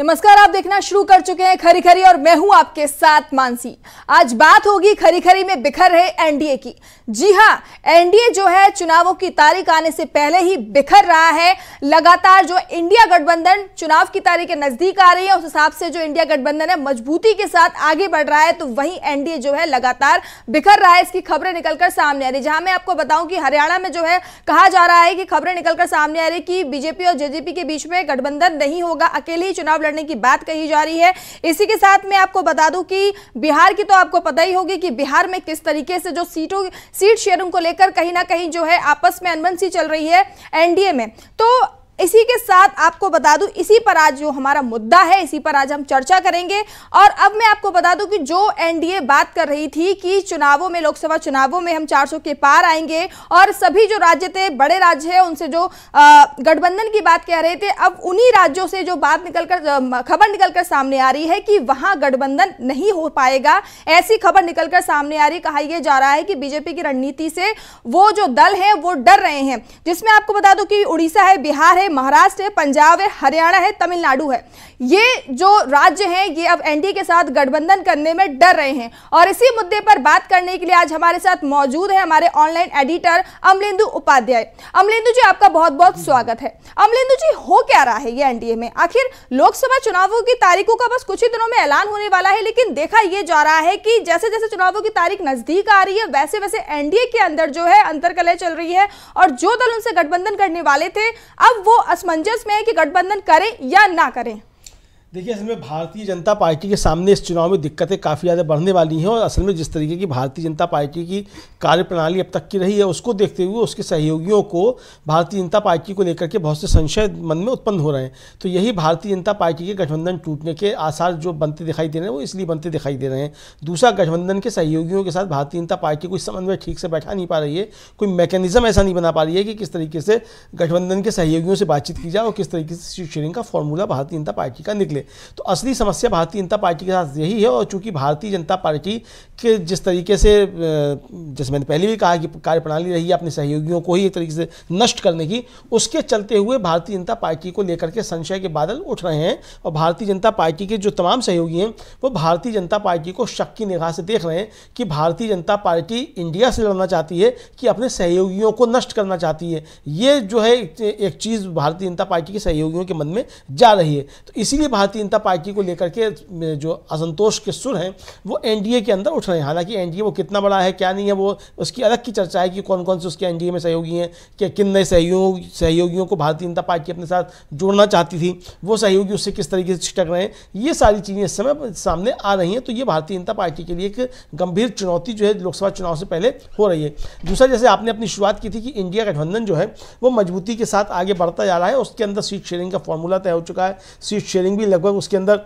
नमस्कार आप देखना शुरू कर चुके हैं खरी खरी और मैं हूं आपके साथ मानसी आज बात होगी खरी खरी में बिखर रहे एनडीए की जी हां एनडीए जो है चुनावों की तारीख आने से पहले ही बिखर रहा है लगातार जो इंडिया गठबंधन चुनाव की तारीख के नजदीक आ रही है उस हिसाब से जो इंडिया गठबंधन है मजबूती के साथ आगे बढ़ रहा है तो वही एनडीए जो है लगातार बिखर रहा है इसकी खबरें निकलकर सामने आ रही जहां मैं आपको बताऊं कि हरियाणा में जो है कहा जा रहा है कि खबरें निकलकर सामने आ रही कि बीजेपी और जेजेपी के बीच में गठबंधन नहीं होगा अकेले ही चुनाव लड़ने की बात कही जा रही है इसी के साथ मैं आपको बता दूं कि बिहार की तो आपको पता ही होगी कि बिहार में किस तरीके से जो सीटों सीट शेयरिंग को लेकर कहीं ना कहीं जो है आपस में अनबन सी चल रही है एनडीए में तो इसी के साथ आपको बता दूं इसी पर आज जो हमारा मुद्दा है इसी पर आज हम चर्चा करेंगे और अब मैं आपको बता दूं कि जो एनडीए बात कर रही थी कि चुनावों में लोकसभा चुनावों में हम 400 के पार आएंगे और सभी जो राज्य थे बड़े राज्य हैं उनसे जो गठबंधन की बात कह रहे थे अब उन्हीं राज्यों से जो बात निकलकर खबर निकलकर सामने आ रही है कि वहां गठबंधन नहीं हो पाएगा ऐसी खबर निकलकर सामने आ रही कहा यह जा रहा है कि बीजेपी की रणनीति से वो जो दल है वो डर रहे हैं जिसमें आपको बता दो कि उड़ीसा है बिहार है महाराष्ट्र है पंजाब है हरियाणा है तमिलनाडु है ये जो राज्य हैं ये अब एनडीए के साथ गठबंधन करने में डर रहे हैं और इसी मुद्दे पर बात करने के लिए आज हमारे साथ मौजूद है हमारे ऑनलाइन एडिटर अमलेंदु उपाध्याय अमलेंदु जी आपका बहुत बहुत स्वागत है अमलेंदु जी हो क्या रहा है ये एनडीए में आखिर लोकसभा चुनावों की तारीखों का बस कुछ ही दिनों में ऐलान होने वाला है लेकिन देखा यह जा रहा है कि जैसे जैसे चुनावों की तारीख नजदीक आ रही है वैसे वैसे एनडीए के अंदर जो है अंतर चल रही है और जो दल उनसे गठबंधन करने वाले थे अब वो असमंजस में है कि गठबंधन करें या ना करें देखिए असल में भारतीय जनता पार्टी के सामने इस चुनाव में दिक्कतें काफ़ी ज़्यादा बढ़ने वाली हैं और असल में जिस तरीके की भारतीय जनता पार्टी की कार्यप्रणाली अब तक की रही है उसको देखते हुए उसके सहयोगियों को भारतीय जनता पार्टी को लेकर के बहुत से संशय मन में उत्पन्न हो रहे हैं तो यही भारतीय जनता पार्टी के गठबंधन टूटने के आसार जो बनते दिखाई दे रहे हैं वो इसलिए बनते दिखाई दे रहे हैं दूसरा गठबंधन के सहयोगियों के साथ भारतीय जनता पार्टी कोई समन्वय ठीक से बैठा नहीं पा रही है कोई मैकेनिज्म ऐसा नहीं बना पा रही है कि किस तरीके से गठबंधन के सहयोगियों से बातचीत की जाए और किस तरीके से सीट शेयरिंग का फॉर्मूला भारतीय जनता पार्टी का निकले थे तो असली समस्या भारतीय जनता पार्टी के साथ यही है और चूंकि भारतीय जनता पार्टी के जिस तरीके से जैसे मैंने पहले भी कहा कि कार्यप्रणाली रही है अपने सहयोगियों को ही एक तरीके से नष्ट करने की उसके चलते हुए भारतीय जनता पार्टी को लेकर के संशय के बादल उठ रहे हैं और भारतीय जनता पार्टी के जो तमाम सहयोगी हैं वो भारतीय जनता पार्टी को शक की निगाह से देख रहे हैं कि भारतीय जनता पार्टी इंडिया से लड़ना चाहती है कि अपने सहयोगियों को नष्ट करना चाहती है ये जो है एक चीज़ भारतीय जनता पार्टी के सहयोगियों के मन में जा रही है तो इसीलिए भारतीय भारतीय जनता पार्टी को लेकर के जो असंतोष के सुर हैं वो एनडीए के अंदर उठ रहे हैं हालांकि एनडीए वो कितना बड़ा है क्या नहीं है वो उसकी अलग की चर्चा है कि कौन कौन से उसके एनडीए में सहयोगी हैं कि किन नए सहयोग सहयोगियों को भारतीय जनता पार्टी अपने साथ जोड़ना चाहती थी वो सहयोगी उससे किस तरीके से छिटक रहे हैं ये सारी चीज़ें इस समय सामने आ रही हैं तो ये भारतीय जनता पार्टी के लिए एक गंभीर चुनौती जो है लोकसभा चुनाव से पहले हो रही है दूसरा जैसे आपने अपनी शुरुआत की थी कि इंडिया गठबंधन जो है वो मजबूती के साथ आगे बढ़ता जा रहा है उसके अंदर सीट शेयरिंग का फॉर्मूला तय हो चुका है सीट शेयरिंग भी लगभग लगभग उसके अंदर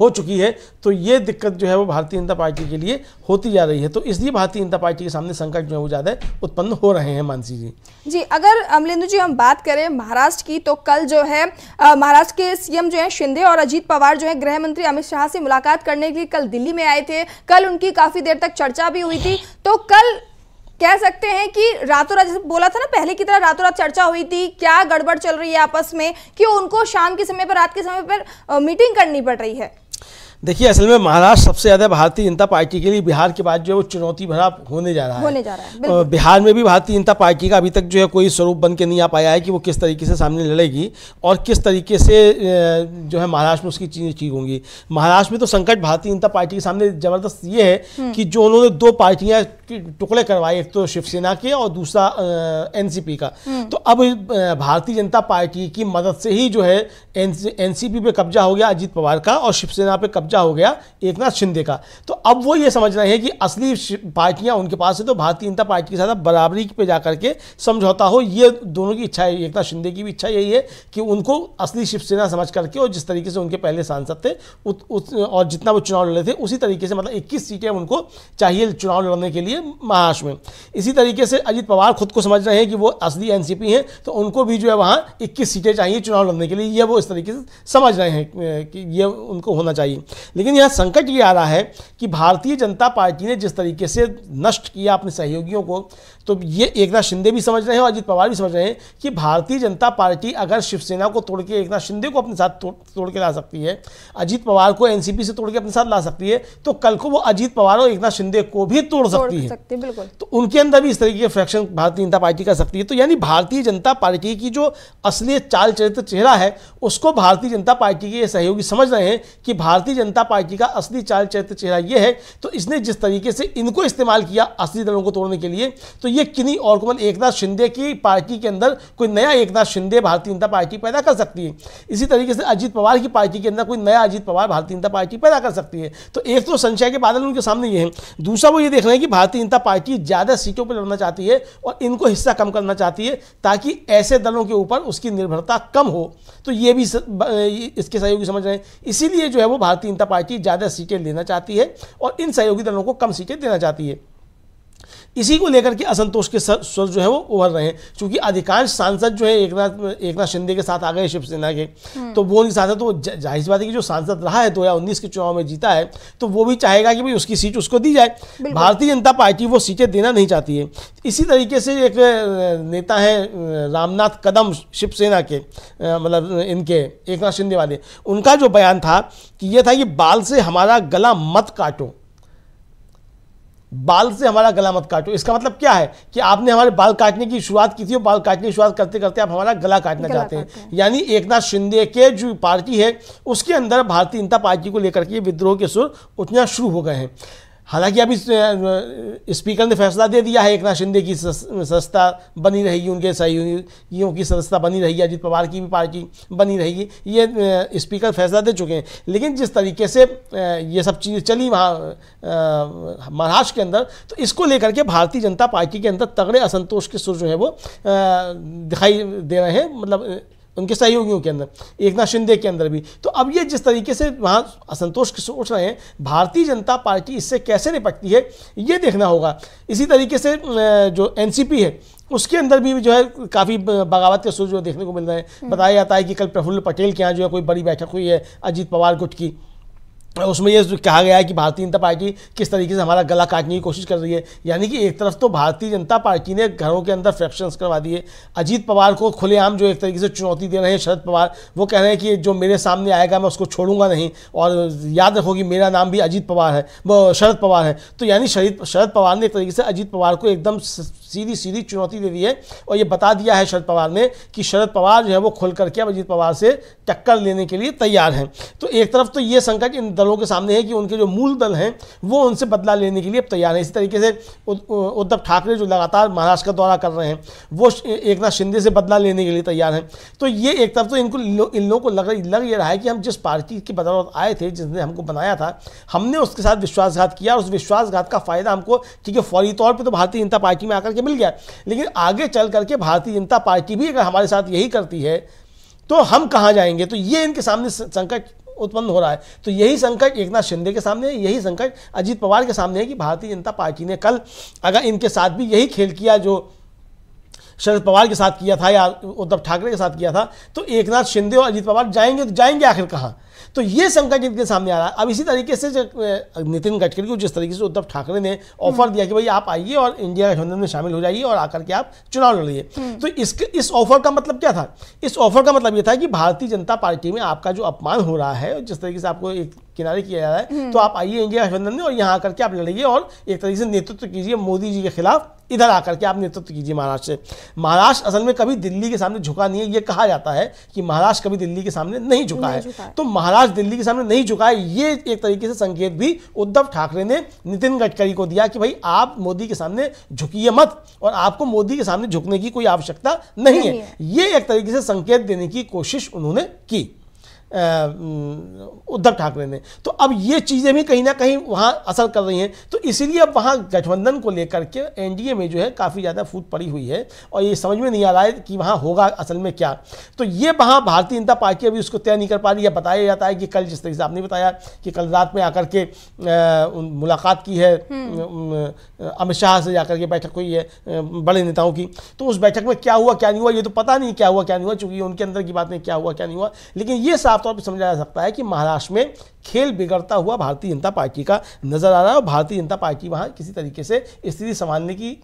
हो चुकी है तो ये दिक्कत जो है वो भारतीय जनता पार्टी के लिए होती जा रही है तो इसलिए भारतीय जनता पार्टी के सामने संकट जो है वो ज़्यादा उत्पन्न हो रहे हैं मानसी जी जी अगर अमलेंदु जी हम बात करें महाराष्ट्र की तो कल जो है महाराष्ट्र के सीएम जो है शिंदे और अजीत पवार जो है गृह मंत्री अमित शाह से मुलाकात करने के लिए कल दिल्ली में आए थे कल उनकी काफ़ी देर तक चर्चा भी हुई थी तो कल कह सकते हैं कि रातों रात बोला था ना पहले की तरह रातों रात चर्चा हुई थी क्या गड़बड़ चल रही है आपस में कि उनको शाम के समय पर रात के समय पर मीटिंग करनी पड़ रही है देखिए असल में महाराष्ट्र सबसे ज़्यादा भारतीय जनता पार्टी के लिए बिहार के बाद जो है वो चुनौती भरा होने जा रहा है होने जा रहा है बिहार में भी भारतीय जनता पार्टी का अभी तक जो है कोई स्वरूप बन के नहीं आ पाया है कि वो किस तरीके से सामने लड़ेगी और किस तरीके से जो है महाराष्ट्र में उसकी चीज़ें ठीक होंगी महाराष्ट्र में तो संकट भारतीय जनता पार्टी के सामने ज़बरदस्त ये है हम्म। कि जो उन्होंने दो पार्टियां टुकड़े करवाए एक तो शिवसेना के और दूसरा एनसीपी का हम्म। तो अब भारतीय जनता पार्टी की मदद से ही जो है एनसीपी पे कब्जा हो गया अजीत पवार का और शिवसेना पे कब्जा कब्जा हो गया एक नाथ शिंदे का तो अब वो ये समझ रहे हैं कि असली पार्टियां उनके पास है तो भारतीय जनता पार्टी के साथ बराबरी पे जा करके समझौता हो ये दोनों की इच्छा है एक नाथ शिंदे की भी इच्छा यही है कि उनको असली शिवसेना समझ करके और जिस तरीके से उनके पहले सांसद थे उत, उत, और जितना वो चुनाव लड़े थे उसी तरीके से मतलब इक्कीस सीटें उनको चाहिए चुनाव लड़ने के लिए महाराष्ट्र में इसी तरीके से अजित पवार खुद को समझ रहे हैं कि वो असली एन हैं तो उनको भी जो है वहाँ इक्कीस सीटें चाहिए चुनाव लड़ने के लिए ये वो इस तरीके से समझ रहे हैं कि ये उनको होना चाहिए लेकिन यहाँ संकट ये आ रहा है कि भारतीय जनता पार्टी ने जिस तरीके से नष्ट किया अपने सहयोगियों को तो ये एकनाथ शिंदे भी समझ रहे हैं और अजित पवार भी समझ रहे हैं कि भारतीय जनता पार्टी अगर शिवसेना को तोड़ के एकनाथ शिंदे को अपने साथ तोड़, के ला सकती है अजीत पवार को एनसीपी से तोड़ के अपने साथ ला सकती है तो कल को वो अजीत पवार और एकनाथ शिंदे को भी तोड़ सकती है तो उनके अंदर भी इस तरीके के फ्रैक्शन भारतीय जनता पार्टी का सकती है तो यानी भारतीय जनता पार्टी की जो असली चाल चरित्र चेहरा है उसको भारतीय जनता पार्टी के सहयोगी समझ रहे हैं कि भारतीय जनता जनता पार्टी का असली चाल चरित्र चेहरा यह है तो इसने जिस तरीके से इनको इस्तेमाल किया असली दलों को तोड़ने के लिए तो ये किन्नी और को मतलब एकनाथ शिंदे की पार्टी के अंदर कोई नया एकनाथ शिंदे भारतीय जनता पार्टी पैदा कर सकती है इसी तरीके से अजीत पवार की पार्टी के अंदर कोई नया अजीत पवार भारतीय जनता पार्टी पैदा कर सकती है तो एक तो संशय के बादल उनके सामने ये है दूसरा वो ये देख रहे हैं कि भारतीय जनता पार्टी ज़्यादा सीटों पर लड़ना चाहती है और इनको हिस्सा कम करना चाहती है ताकि ऐसे दलों के ऊपर उसकी निर्भरता कम हो तो ये भी इसके सहयोगी समझ रहे हैं इसीलिए जो है वो भारतीय जनता पार्टी ज़्यादा सीटें लेना चाहती है और इन सहयोगी दलों को कम सीटें देना चाहती है इसी को लेकर के असंतोष के स्वर जो है वो उभर रहे हैं क्योंकि अधिकांश सांसद जो है एक नाथ एक नाथ शिंदे के साथ आ गए शिवसेना के हम्म। तो वो उनके साथ तो जाहिर बात है कि जो सांसद रहा है दो हज़ार उन्नीस के चुनाव में जीता है तो वो भी चाहेगा कि भाई उसकी सीट उसको दी जाए भारतीय जनता पार्टी वो सीटें देना नहीं चाहती है इसी तरीके से एक नेता है रामनाथ कदम शिवसेना के मतलब इनके एक नाथ शिंदे वाले उनका जो बयान था कि यह था कि बाल से हमारा गला मत काटो बाल से हमारा गला मत काटो इसका मतलब क्या है कि आपने हमारे बाल काटने की शुरुआत की थी और बाल काटने की शुरुआत करते करते आप हमारा गला काटना चाहते हैं यानी एक नाथ शिंदे के जो पार्टी है उसके अंदर भारतीय जनता पार्टी को लेकर के विद्रोह के सुर उठना शुरू हो गए हैं हालांकि अभी स्पीकर ने फैसला दे दिया है एक नाथ शिंदे की संस्था बनी रहेगी उनके सहयोगियों की संस्था बनी रहेगी अजीत पवार की भी पार्टी बनी रहेगी ये स्पीकर फैसला दे चुके हैं लेकिन जिस तरीके से ये सब चीज़ चली वहाँ महाराष्ट्र के अंदर तो इसको लेकर के भारतीय जनता पार्टी के अंदर तगड़े असंतोष के सुर जो है वो दिखाई दे रहे हैं मतलब उनके सहयोगियों के अंदर एक नाथ शिंदे के अंदर भी तो अब ये जिस तरीके से वहाँ असंतोष सोच रहे हैं भारतीय जनता पार्टी इससे कैसे निपटती है ये देखना होगा इसी तरीके से जो एन है उसके अंदर भी जो है काफ़ी बगावत के सूर जो देखने को मिल रहे हैं हम्म। बताया जाता है कि कल प्रफुल्ल पटेल के यहाँ जो है कोई बड़ी बैठक हुई है अजीत पवार गुट की उसमें यह कहा गया है कि भारतीय जनता पार्टी किस तरीके से हमारा गला काटने की कोशिश कर रही है यानी कि एक तरफ तो भारतीय जनता पार्टी ने घरों के अंदर फ्रैक्शंस करवा दिए अजीत पवार को खुलेआम जो एक तरीके से चुनौती दे रहे हैं शरद पवार वो कह रहे हैं कि जो मेरे सामने आएगा मैं उसको छोड़ूंगा नहीं और याद रखो कि मेरा नाम भी अजीत पवार है वो शरद पवार है तो यानी शरद शरद पवार ने एक तरीके से अजीत पवार को एकदम सीधी सीधी चुनौती दे दी है और ये बता दिया है शरद पवार ने कि शरद पवार जो है वो खुल करके अब अजीत पवार से टक्कर लेने के लिए तैयार हैं तो एक तरफ तो ये संकट इन दलों के सामने है कि उनके जो मूल दल हैं वो उनसे बदला लेने के लिए अब तैयार हैं इसी तरीके से उद्धव ठाकरे जो लगातार महाराष्ट्र का दौरा कर रहे हैं वो एक नाथ शिंदे से बदला लेने के लिए तैयार हैं तो ये एक तरफ तो इनको इन लोगों को लग लग ये रहा है कि हम जिस पार्टी की बदौलत आए थे जिसने हमको बनाया था हमने उसके साथ विश्वासघात किया और उस विश्वासघात का फायदा हमको ठीक है फौरी तौर पर तो भारतीय जनता पार्टी में आकर करके मिल गया लेकिन आगे चल करके भारतीय जनता पार्टी भी अगर हमारे साथ यही करती है तो हम कहाँ जाएंगे तो ये इनके सामने संकट उत्पन्न हो रहा है तो यही संकट एक नाथ शिंदे के सामने है यही संकट अजीत पवार के सामने है कि भारतीय जनता पार्टी ने कल अगर इनके साथ भी यही खेल किया जो शरद पवार के साथ किया था या उद्धव ठाकरे के साथ किया था तो एक नाथ शिंदे और अजीत पवार जाएंगे तो जाएंगे आखिर कहाँ तो ये संकट जिनके सामने आ रहा है अब इसी तरीके से नितिन गडकरी को जिस तरीके से उद्धव ठाकरे ने ऑफर दिया कि भाई आप आइए और इंडिया गठबंधन में शामिल हो जाइए और आकर के आप चुनाव लड़िए हम्म। तो इसके इस ऑफर का मतलब क्या था इस ऑफर का मतलब ये था कि भारतीय जनता पार्टी में आपका जो अपमान हो रहा है जिस तरीके से आपको एक किनारे किया जा रहा है हम्म। तो आप आइए इंडिया गठबंधन में और यहाँ आकर के आप लड़िए और एक तरीके से नेतृत्व कीजिए मोदी जी के खिलाफ इधर आकर के आप नेतृत्व कीजिए महाराष्ट्र से महाराष्ट्र असल में कभी दिल्ली के सामने झुका नहीं है ये कहा जाता है कि महाराष्ट्र कभी दिल्ली के सामने नहीं झुका है तो महाराष्ट्र महाराज दिल्ली के सामने नहीं चुका है ये एक तरीके से संकेत भी उद्धव ठाकरे ने नितिन गडकरी को दिया कि भाई आप मोदी के सामने झुकिए मत और आपको मोदी के सामने झुकने की कोई आवश्यकता नहीं, नहीं है ये एक तरीके से संकेत देने की कोशिश उन्होंने की उद्धव ठाकरे ने तो अब ये चीज़ें भी कहीं ना कहीं वहाँ असर कर रही हैं तो इसीलिए अब वहाँ गठबंधन को लेकर के एनडीए में जो है काफ़ी ज़्यादा फूट पड़ी हुई है और ये समझ में नहीं आ रहा है कि वहाँ होगा असल में क्या तो ये वहाँ भारतीय जनता पार्टी अभी उसको तय नहीं कर पा रही है बताया जाता है कि कल जिस तरीके से आपने बताया कि कल रात में आकर के मुलाकात की है हम्म। अमित शाह से जाकर के बैठक हुई है बड़े नेताओं की तो उस बैठक में क्या हुआ क्या नहीं हुआ ये तो पता नहीं क्या हुआ क्या नहीं हुआ चूँकि उनके अंदर की बात नहीं क्या हुआ क्या नहीं हुआ लेकिन ये साफ तौर पर समझा जा सकता है कि महाराष्ट्र में खेल बिगड़ता हुआ भारतीय जनता पार्टी का नजर आ रहा है और भारतीय जनता पार्टी वहाँ किसी तरीके से स्थिति संभालने की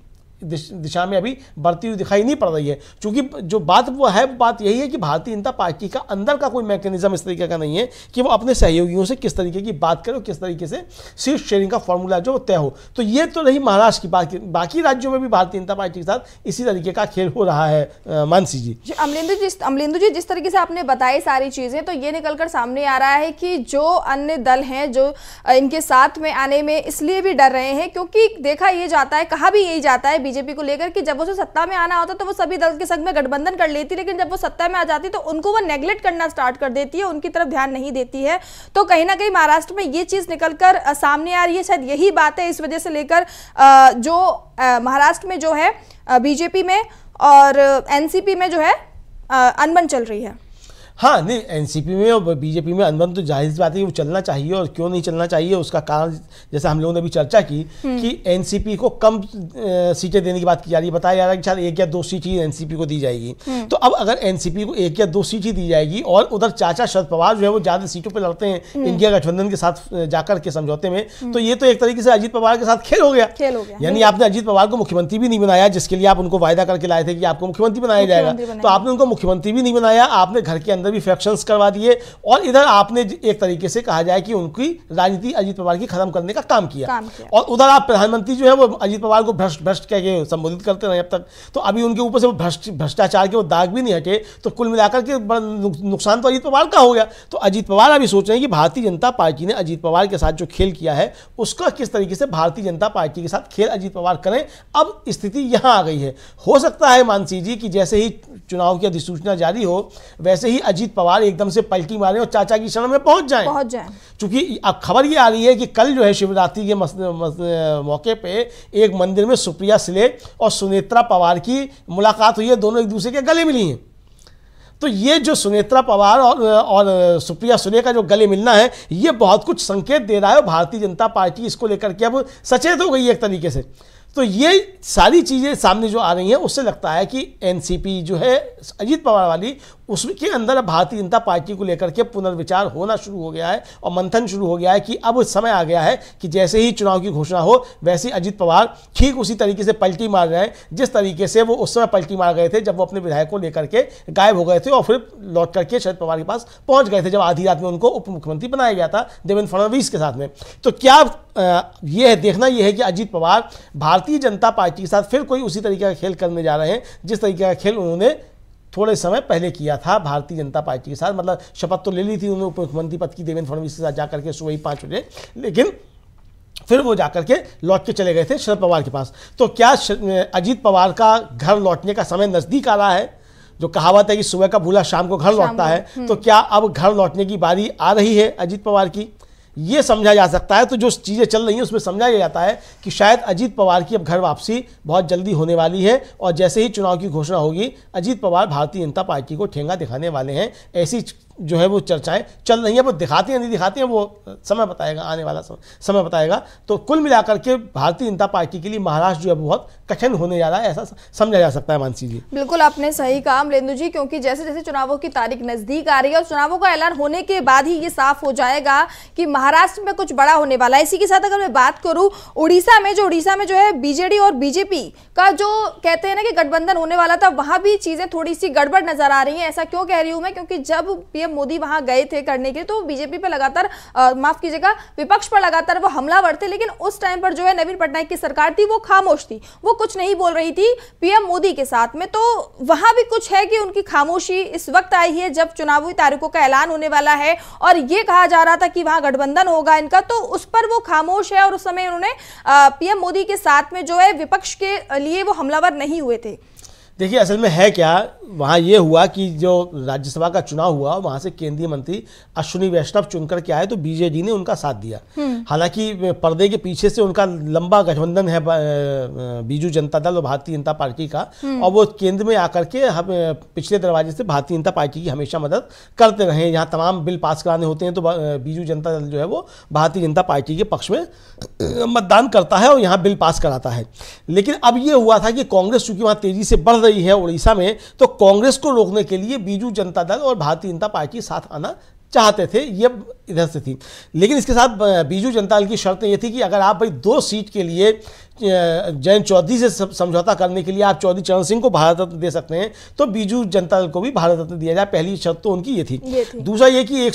दिशा में अभी बढ़ती हुई दिखाई नहीं पड़ रही है क्योंकि जो बात वो है बात यही है कि भारतीय जनता पार्टी का अंदर का कोई मैकेनिज्म इस तरीके का नहीं है कि वो अपने सहयोगियों से किस तरीके की बात करे किस तरीके से सीट शेयरिंग का फॉर्मूला जो तय हो तो ये तो नहीं महाराष्ट्र की बात बाकी राज्यों में भी भारतीय जनता पार्टी के साथ इसी तरीके का खेल हो रहा है मानसी जी अमलिंदु जी अमलिंदु जी जिस तरीके से आपने बताई सारी चीज़ें तो ये निकल कर सामने आ रहा है कि जो अन्य दल हैं जो इनके साथ में आने में इसलिए भी डर रहे हैं क्योंकि देखा ये जाता है कहा भी यही जाता है बीजेपी को लेकर कि जब उसे सत्ता में आना होता तो वो सभी दल के संग में गठबंधन कर लेती लेकिन जब वो सत्ता में आ जाती तो उनको वो नेग्लेक्ट करना स्टार्ट कर देती है उनकी तरफ ध्यान नहीं देती है तो कहीं ना कहीं महाराष्ट्र में ये चीज़ निकल कर सामने आ रही है शायद यही बात है इस वजह से लेकर जो महाराष्ट्र में जो है बीजेपी में और एनसीपी में जो है अनबन चल रही है हाँ नहीं एनसीपी में और बीजेपी में अनबन तो जाहिर बात है कि वो चलना चाहिए और क्यों नहीं चलना चाहिए उसका कारण जैसे हम लोगों ने अभी चर्चा की हम्म। कि एनसीपी को कम सीटें देने की बात की जा रही है बताया जा रहा है कि शायद एक या दो सीट ही एनसीपी को दी जाएगी हम्म। तो अब अगर एनसीपी को एक या दो सीट ही दी जाएगी और उधर चाचा शरद पवार जो है वो ज़्यादा सीटों पर लड़ते हैं हम्म। इंडिया गठबंधन के साथ जाकर के समझौते में तो ये तो एक तरीके से अजीत पवार के साथ खेल हो गया खेल हो गया यानी आपने अजीत पवार को मुख्यमंत्री भी नहीं बनाया जिसके लिए आप उनको वायदा करके लाए थे कि आपको मुख्यमंत्री बनाया जाएगा तो आपने उनको मुख्यमंत्री भी नहीं बनाया आपने घर के अंदर अंदर भी फैक्शंस करवा दिए और इधर आपने एक तरीके से कहा जाए कि उनकी राजनीति अजीत पवार की खत्म करने का काम किया, काम किया। और उधर आप प्रधानमंत्री जो है वो अजीत पवार को भ्रष्ट भ्रष्ट कह के संबोधित करते रहे अब तक तो अभी उनके ऊपर से भ्रष्टाचार के वो दाग भी नहीं हटे तो कुल मिलाकर के नुकसान तो अजीत पवार का हो गया तो अजीत पवार अभी सोच रहे हैं कि भारतीय जनता पार्टी ने अजीत पवार के साथ जो खेल किया है उसका किस तरीके से भारतीय जनता पार्टी के साथ खेल अजीत पवार करें अब स्थिति यहां आ गई है हो सकता है मानसी जी कि जैसे ही चुनाव की अधिसूचना जारी हो वैसे ही अजीत पवार एकदम से पलटी मारे और चाचा की शरण में पहुंच जाए पहुंच जाए चूंकि अब खबर ये आ रही है कि कल जो है शिवरात्रि के मस, मस, मौके पे एक मंदिर में सुप्रिया सिले और सुनेत्रा पवार की मुलाकात हुई है दोनों एक दूसरे के गले मिली हैं तो ये जो सुनेत्रा पवार और और सुप्रिया सुले का जो गले मिलना है ये बहुत कुछ संकेत दे रहा है भारतीय जनता पार्टी इसको लेकर के अब सचेत हो गई एक तरीके से तो ये सारी चीज़ें सामने जो आ रही हैं उससे लगता है कि एनसीपी जो है अजीत पवार वाली उसके अंदर भारतीय जनता पार्टी को लेकर के पुनर्विचार होना शुरू हो गया है और मंथन शुरू हो गया है कि अब समय आ गया है कि जैसे ही चुनाव की घोषणा हो वैसे अजीत पवार ठीक उसी तरीके से पलटी मार रहे हैं जिस तरीके से वो उस समय पलटी मार गए थे जब वो अपने विधायक को लेकर के गायब हो गए थे और फिर लौट करके शरद पवार के पास पहुंच गए थे जब आधी रात में उनको उप मुख्यमंत्री बनाया गया था देवेंद्र फडणवीस के साथ में तो क्या यह है देखना यह है कि अजीत पवार भारतीय जनता पार्टी के साथ फिर कोई उसी तरीके का खेल करने जा रहे हैं जिस तरीके का खेल उन्होंने थोड़े समय पहले किया था भारतीय जनता पार्टी के साथ मतलब शपथ तो ले ली थी उन्होंने उप मुख्यमंत्री पद की देवेंद्र फडणवीस के साथ जाकर के सुबह ही पाँच बजे लेकिन फिर वो जाकर के लौट के चले गए थे शरद पवार के पास तो क्या अजीत पवार का घर लौटने का समय नज़दीक आ रहा है जो कहावत है कि सुबह का भूला शाम को घर लौटता है हम्म। तो क्या अब घर लौटने की बारी आ रही है अजीत पवार की ये समझा जा सकता है तो जो चीज़ें चल रही हैं उसमें समझा जा जाता है कि शायद अजीत पवार की अब घर वापसी बहुत जल्दी होने वाली है और जैसे ही चुनाव की घोषणा होगी अजीत पवार भारतीय जनता पार्टी को ठेंगा दिखाने वाले हैं ऐसी जो है वो चर्चाएं चल रही हैं वो दिखाती हैं नहीं दिखाती हैं वो समय बताएगा आने वाला समय समय बताएगा तो कुल मिलाकर के भारतीय जनता पार्टी के लिए महाराष्ट्र जो है बहुत कठिन होने जा रहा है ऐसा समझा जा सकता है मानसी जी बिल्कुल आपने सही कहा अमरेंदु जी क्योंकि जैसे जैसे चुनावों की तारीख नज़दीक आ रही है और चुनावों का ऐलान होने के बाद ही ये साफ हो जाएगा कि महाराष्ट्र में कुछ बड़ा होने वाला है इसी के साथ अगर मैं बात करूँ उड़ीसा में जो उड़ीसा में जो है बीजेडी और बीजेपी का जो कहते हैं ना कि गठबंधन होने वाला था वहां भी चीज़ें थोड़ी सी गड़बड़ नजर आ रही है ऐसा क्यों कह रही हूँ मैं क्योंकि जब पी पीएम मोदी वहां गए थे करने के लिए तो बीजेपी पर लगातार माफ कीजिएगा विपक्ष पर लगातार वो हमलावर थे लेकिन उस टाइम पर जो है नवीन पटनायक की सरकार थी वो खामोश थी वो कुछ नहीं बोल रही थी पीएम मोदी के साथ में तो वहां भी कुछ है कि उनकी खामोशी इस वक्त आई है जब चुनावी तारीखों का ऐलान होने वाला है और ये कहा जा रहा था कि वहां गठबंधन होगा इनका तो उस पर वो खामोश है और उस समय उन्होंने पीएम मोदी के साथ में जो है विपक्ष के लिए वो हमलावर नहीं हुए थे देखिए असल में है क्या वहाँ ये हुआ कि जो राज्यसभा का चुनाव हुआ वहाँ से केंद्रीय मंत्री अश्विनी वैष्णव चुनकर के आए तो बीजेडी ने उनका साथ दिया हम्म। हालांकि पर्दे के पीछे से उनका लंबा गठबंधन है बीजू जनता दल और भारतीय जनता पार्टी का हम्म। और वो केंद्र में आकर के हम पिछले दरवाजे से भारतीय जनता पार्टी की हमेशा मदद करते रहे यहाँ तमाम बिल पास कराने होते हैं तो बीजू जनता दल जो है वो भारतीय जनता पार्टी के पक्ष में मतदान करता है और यहाँ बिल पास कराता है लेकिन अब ये हुआ था कि कांग्रेस चूंकि वहाँ तेजी से बढ़ रही है उड़ीसा में तो कांग्रेस को रोकने के लिए बीजू जनता दल और भारतीय जनता पार्टी साथ आना चाहते थे ये इधर से थी लेकिन इसके साथ बीजू दल की शर्तें ये थी कि अगर आप भाई दो सीट के लिए जयंत चौधरी से समझौता करने के लिए आप चौधरी चरण सिंह को भारत रत्न दे सकते हैं तो बीजू जनता को भी भारत रत्न दिया जाए पहली शर्त तो उनकी ये थी, ये थी। दूसरा ये कि एक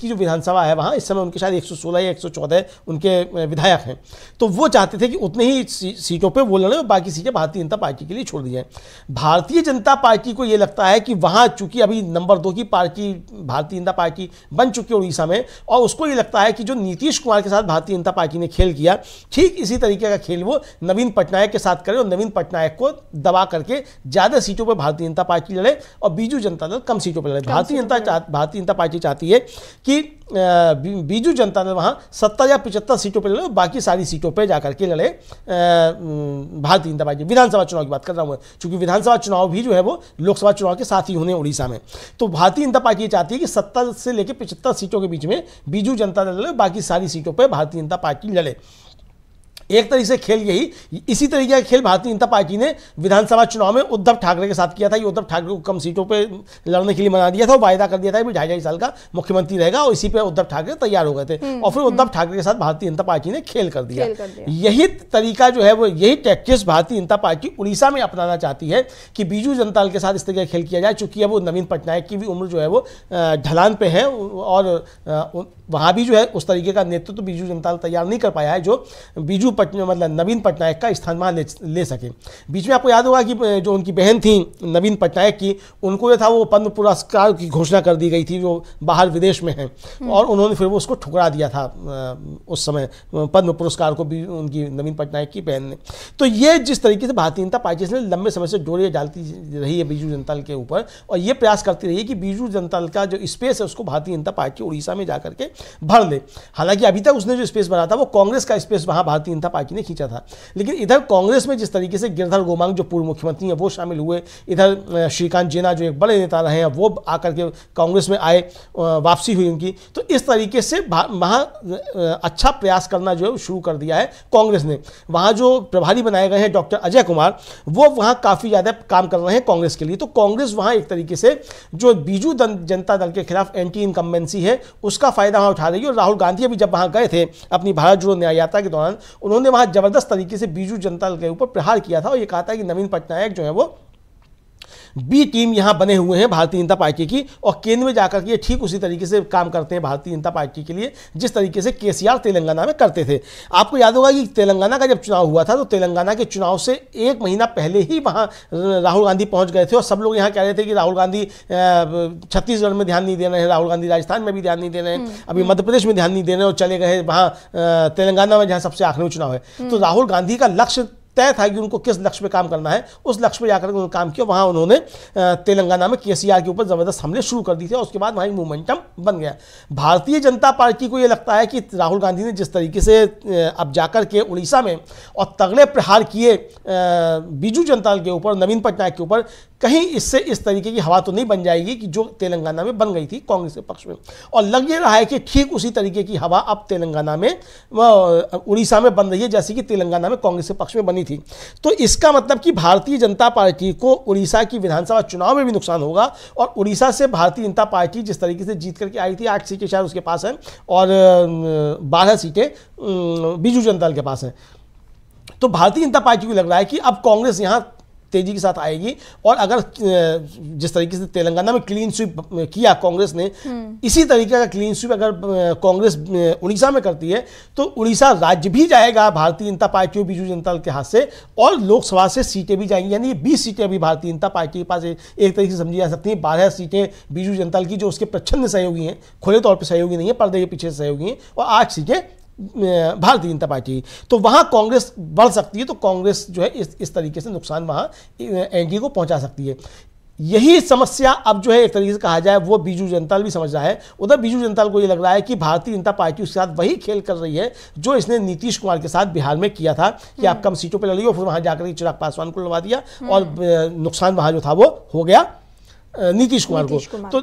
की जो विधानसभा है वहाँ इस समय उनके शायद 116 या 114 उनके विधायक हैं तो वो चाहते थे कि उतने ही सीटों पर वो लड़े और बाकी सीटें भारतीय जनता पार्टी के लिए छोड़ दी जाए भारतीय जनता पार्टी को ये लगता है कि वहाँ चूंकि अभी नंबर दो की पार्टी भारतीय जनता पार्टी बन चुकी है उड़ीसा में हैं और उसको ये लगता है कि जो नीतीश कुमार के साथ भारतीय जनता पार्टी ने खेल किया ठीक इसी तरीके का खेल वो नवीन पटनायक के साथ करे और नवीन पटनायक को दबा करके ज़्यादा सीटों पर भारतीय जनता पार्टी लड़े और बीजू जनता दल कम सीटों पर लड़े भारतीय जनता भारतीय जनता पार्टी चाहती है कि बीजू जनता दल वहाँ सत्तर या पचहत्तर सीटों पर लड़े बाकी सारी सीटों पर जाकर के लड़े भारतीय जनता पार्टी विधानसभा चुनाव की बात कर रहा हूँ चूँकि विधानसभा चुनाव भी जो है वो लोकसभा चुनाव के साथ ही होने उड़ीसा में तो भारतीय जनता पार्टी चाहती है कि सत्तर से लेकर पचहत्तर सीटों के बीच में बीजू जनता दल लड़े बाकी सारी सीटों पर भारतीय जनता पार्टी लड़े एक तरीके से खेल यही इसी तरीके का खेल भारतीय जनता पार्टी ने विधानसभा चुनाव में उद्धव ठाकरे के साथ किया था ये उद्धव ठाकरे को कम सीटों पर लड़ने के लिए मना दिया था वो वायदा कर दिया था ढाई ढाई साल का मुख्यमंत्री रहेगा और इसी पर उद्धव ठाकरे तैयार हो गए थे हम्म, और फिर उद्धव हम्म। ठाकरे के साथ भारतीय जनता पार्टी ने खेल कर दिया यही तरीका जो है वो यही टैक्टिस भारतीय जनता पार्टी उड़ीसा में अपनाना चाहती है कि बीजू जनता के साथ इस तरह का खेल किया जाए चूंकि अब नवीन पटनायक की भी उम्र जो है वो ढलान पे है और वहां भी जो है उस तरीके का नेतृत्व तो बीजू जनता तैयार नहीं कर पाया है जो बीजू पटना मतलब नवीन पटनायक का स्थान वहाँ ले, ले सके बीच में आपको याद होगा कि जो उनकी बहन थी नवीन पटनायक की उनको जो था वो पद्म पुरस्कार की घोषणा कर दी गई थी जो बाहर विदेश में है हम्म। और उन्होंने फिर वो उसको ठुकरा दिया था उस समय पद्म पुरस्कार को भी उनकी नवीन पटनायक की बहन ने तो ये जिस तरीके से भारतीय जनता पार्टी इसने लंबे समय से डोरे डालती रही है बीजू जनता के ऊपर और ये प्रयास करती रही है कि बीजू जनता का जो स्पेस है उसको भारतीय जनता पार्टी उड़ीसा में जा करके भर ले हालांकि अभी तक उसने जो स्पेस बना था वो कांग्रेस का स्पेस वहां भारतीय जनता पार्टी ने खींचा था लेकिन इधर कांग्रेस में जिस तरीके से गिरधर गोमांग जो पूर्व मुख्यमंत्री हैं वो शामिल हुए इधर श्रीकांत जेना जो एक बड़े नेता रहे हैं वो आकर के कांग्रेस में आए वापसी हुई उनकी तो इस तरीके से वहाँ अच्छा प्रयास करना जो है शुरू कर दिया है कांग्रेस ने वहाँ जो प्रभारी बनाए गए हैं डॉक्टर अजय कुमार वो वहाँ काफ़ी ज़्यादा काम कर रहे हैं कांग्रेस के लिए तो कांग्रेस वहाँ एक तरीके से जो बीजू जनता दल के खिलाफ एंटी इनकम्बेंसी है उसका फ़ायदा वहाँ उठा रही है और राहुल गांधी अभी जब वहाँ गए थे अपनी भारत जोड़ो न्याय यात्रा के दौरान उन्होंने उन्होंने वहाँ ज़बरदस्त तरीके से बीजू जनता दल के ऊपर प्रहार किया था और ये कहा था कि नवीन पटनायक जो है वो बी टीम यहाँ बने हुए हैं भारतीय जनता पार्टी की और केंद्र में जाकर के ठीक उसी तरीके से काम करते हैं भारतीय जनता पार्टी के लिए जिस तरीके से के तेलंगाना में करते थे आपको याद होगा कि तेलंगाना का जब चुनाव हुआ था तो तेलंगाना के चुनाव से एक महीना पहले ही वहाँ राहुल गांधी पहुँच गए थे और सब लोग यहाँ कह रहे थे कि राहुल गांधी छत्तीसगढ़ में ध्यान नहीं दे रहे हैं राहुल गांधी राजस्थान में भी ध्यान नहीं दे रहे हैं हम्म, अभी हम्म। मध्य प्रदेश में ध्यान नहीं दे रहे हैं और चले गए वहाँ तेलंगाना में जहाँ सबसे आखिरी चुनाव है हम्म। तो राहुल गांधी का लक्ष्य तय था कि उनको किस लक्ष्य पे काम करना है उस लक्ष्य पे जाकर उन्होंने काम किया वहाँ उन्होंने तेलंगाना में के के ऊपर ज़बरदस्त हमले शुरू कर दिए थे और उसके बाद वहाँ एक मोमेंटम बन गया भारतीय जनता पार्टी को ये लगता है कि राहुल गांधी ने जिस तरीके से अब जाकर के उड़ीसा में और तगड़े प्रहार किए बीजू जनता दल के ऊपर नवीन पटनायक के ऊपर कहीं इससे इस तरीके की हवा तो नहीं बन जाएगी कि जो तेलंगाना में बन गई थी कांग्रेस के पक्ष में और लग ये रहा है कि ठीक उसी तरीके की हवा अब तेलंगाना में उड़ीसा में बन रही है जैसे कि तेलंगाना में कांग्रेस के पक्ष में बनी थी तो इसका मतलब कि भारतीय जनता पार्टी को उड़ीसा की विधानसभा चुनाव में भी नुकसान होगा और उड़ीसा से भारतीय जनता पार्टी जिस तरीके से जीत करके आई थी आठ सीटें शायद उसके पास हैं और बारह सीटें बीजू जनता दल के पास हैं तो भारतीय जनता पार्टी को लग रहा है कि अब कांग्रेस यहाँ तेज़ी के साथ आएगी और अगर जिस तरीके से तेलंगाना में क्लीन स्वीप किया कांग्रेस ने हम्म। इसी तरीके का क्लीन स्वीप अगर कांग्रेस उड़ीसा में करती है तो उड़ीसा राज्य भी जाएगा भारतीय जनता पार्टी और बीजू जनता के हाथ से और लोकसभा से सीटें भी जाएंगी यानी बीस सीटें अभी भारतीय जनता पार्टी के पास एक तरीके से समझी जा सकती हैं बारह सीटें बीजू जनता की जो उसके प्रच्छन्न सहयोगी हैं खुले तौर पर सहयोगी नहीं है पर्दे के पीछे सहयोगी हैं और आठ सीटें भारतीय जनता पार्टी तो वहाँ कांग्रेस बढ़ सकती है तो कांग्रेस जो है इस इस तरीके से नुकसान वहाँ एनडीए को पहुँचा सकती है यही समस्या अब जो है एक तरीके से कहा जाए वो बीजू जनताल भी समझ रहा है उधर बीजू जनताल को ये लग रहा है कि भारतीय जनता पार्टी उसके साथ वही खेल कर रही है जो इसने नीतीश कुमार के साथ बिहार में किया था कि हम्म। आप कम सीटों पर लड़ी और फिर वहाँ जाकर चिराग पासवान को लड़वा दिया हम्म। और नुकसान वहाँ जो था वो हो गया नीतीश कुमार को तो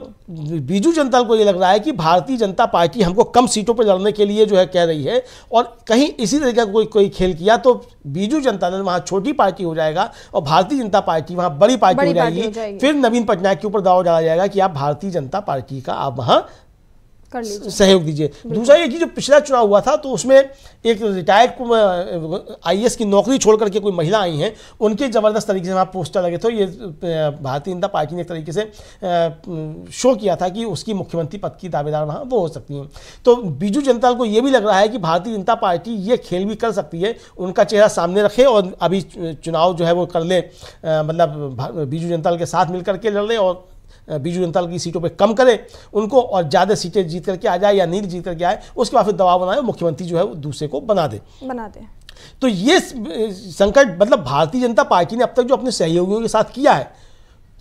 बीजू जनता को ये लग रहा है कि भारतीय जनता पार्टी हमको कम सीटों पर लड़ने के लिए जो है कह रही है और कहीं इसी तरीके का कोई कोई खेल किया तो बीजू जनता दल वहाँ छोटी पार्टी हो जाएगा और भारतीय जनता पार्टी वहाँ बड़ी पार्टी हो जाएगी फिर नवीन पटनायक के ऊपर दावा डाला जाएगा कि आप भारतीय जनता पार्टी का आप वहाँ सहयोग दीजिए दूसरा ये कि जो पिछला चुनाव हुआ था तो उसमें एक रिटायर्ड आई की नौकरी छोड़ करके कोई महिला आई हैं उनके ज़बरदस्त तरीके से वहाँ पोस्टर लगे थे ये भारतीय जनता पार्टी ने एक तरीके से शो किया था कि उसकी मुख्यमंत्री पद की दावेदार वहाँ वो हो सकती हैं तो बीजू जनता को ये भी लग रहा है कि भारतीय जनता पार्टी ये खेल भी कर सकती है उनका चेहरा सामने रखे और अभी चुनाव जो है वो कर ले मतलब बीजू जनता के साथ मिल करके लड़ लें और बीजू जनता दल की सीटों पर कम करे उनको और ज़्यादा सीटें जीत करके आ जाए या नील जीत करके आए उसके बाद फिर दबाव बनाए मुख्यमंत्री जो है वो दूसरे को बना दे बना दे तो ये संकट मतलब भारतीय जनता पार्टी ने अब तक जो अपने सहयोगियों के साथ किया है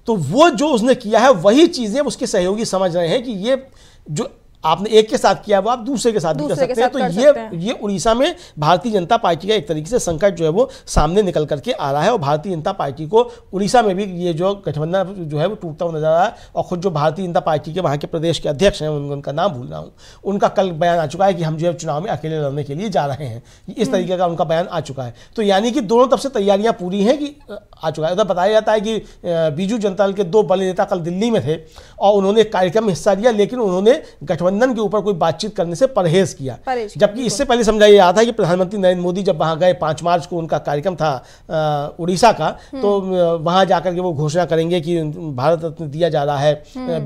तो वो जो उसने किया है वही चीज़ें उसके सहयोगी समझ रहे हैं कि ये जो आपने एक के साथ किया वो आप दूसरे के साथ दूसरे भी कर सकते हैं तो ये ये उड़ीसा में भारतीय जनता पार्टी का एक तरीके से संकट जो है वो सामने निकल करके आ रहा है और भारतीय जनता पार्टी को उड़ीसा में भी ये जो गठबंधन जो है वो टूटता हुआ नजर आ रहा है और खुद जो भारतीय जनता पार्टी के वहाँ के प्रदेश के अध्यक्ष हैं उनका नाम भूल रहा हूँ उनका कल बयान आ चुका है कि हम जो है चुनाव में अकेले लड़ने के लिए जा रहे हैं इस हम्म। तरीके का उनका बयान आ चुका है तो यानी कि दोनों तरफ से तैयारियां पूरी हैं कि आ चुका है उधर बताया जाता है कि बीजू जनता दल के दो बड़े नेता कल दिल्ली में थे और उन्होंने कार्यक्रम में हिस्सा लिया लेकिन उन्होंने गठबंधन गठबंधन के ऊपर कोई बातचीत करने से परहेज किया जबकि इससे पहले समझा यह था कि प्रधानमंत्री नरेंद्र मोदी जब वहां गए पांच मार्च को उनका कार्यक्रम था उड़ीसा का हम्म। तो वहां जाकर के वो घोषणा करेंगे कि भारत रत्न दिया जा रहा है हम्म।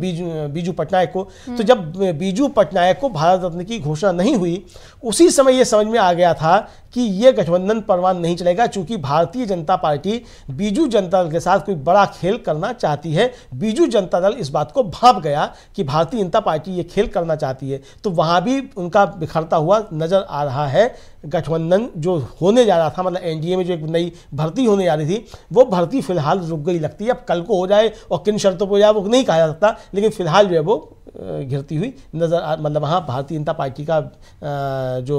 बीजू पटनायक को तो हम्म। जब बीजू पटनायक को भारत रत्न की घोषणा नहीं हुई उसी समय यह समझ में आ गया था कि ये गठबंधन परवान नहीं चलेगा चूंकि भारतीय जनता पार्टी बीजू जनता दल के साथ कोई बड़ा खेल करना चाहती है बीजू जनता दल इस बात को भाप गया कि भारतीय जनता पार्टी ये खेल करना चाहती है तो वहाँ भी उनका बिखरता हुआ नजर आ रहा है गठबंधन जो होने जा रहा था मतलब एनडीए में जो एक नई भर्ती होने जा रही थी वो भर्ती फिलहाल रुक गई लगती है अब कल को हो जाए और किन शर्तों पर हो जाए वो नहीं कहा जा सकता लेकिन फिलहाल जो है वो घिरती हुई नजर आ मतलब वहाँ भारतीय जनता पार्टी का जो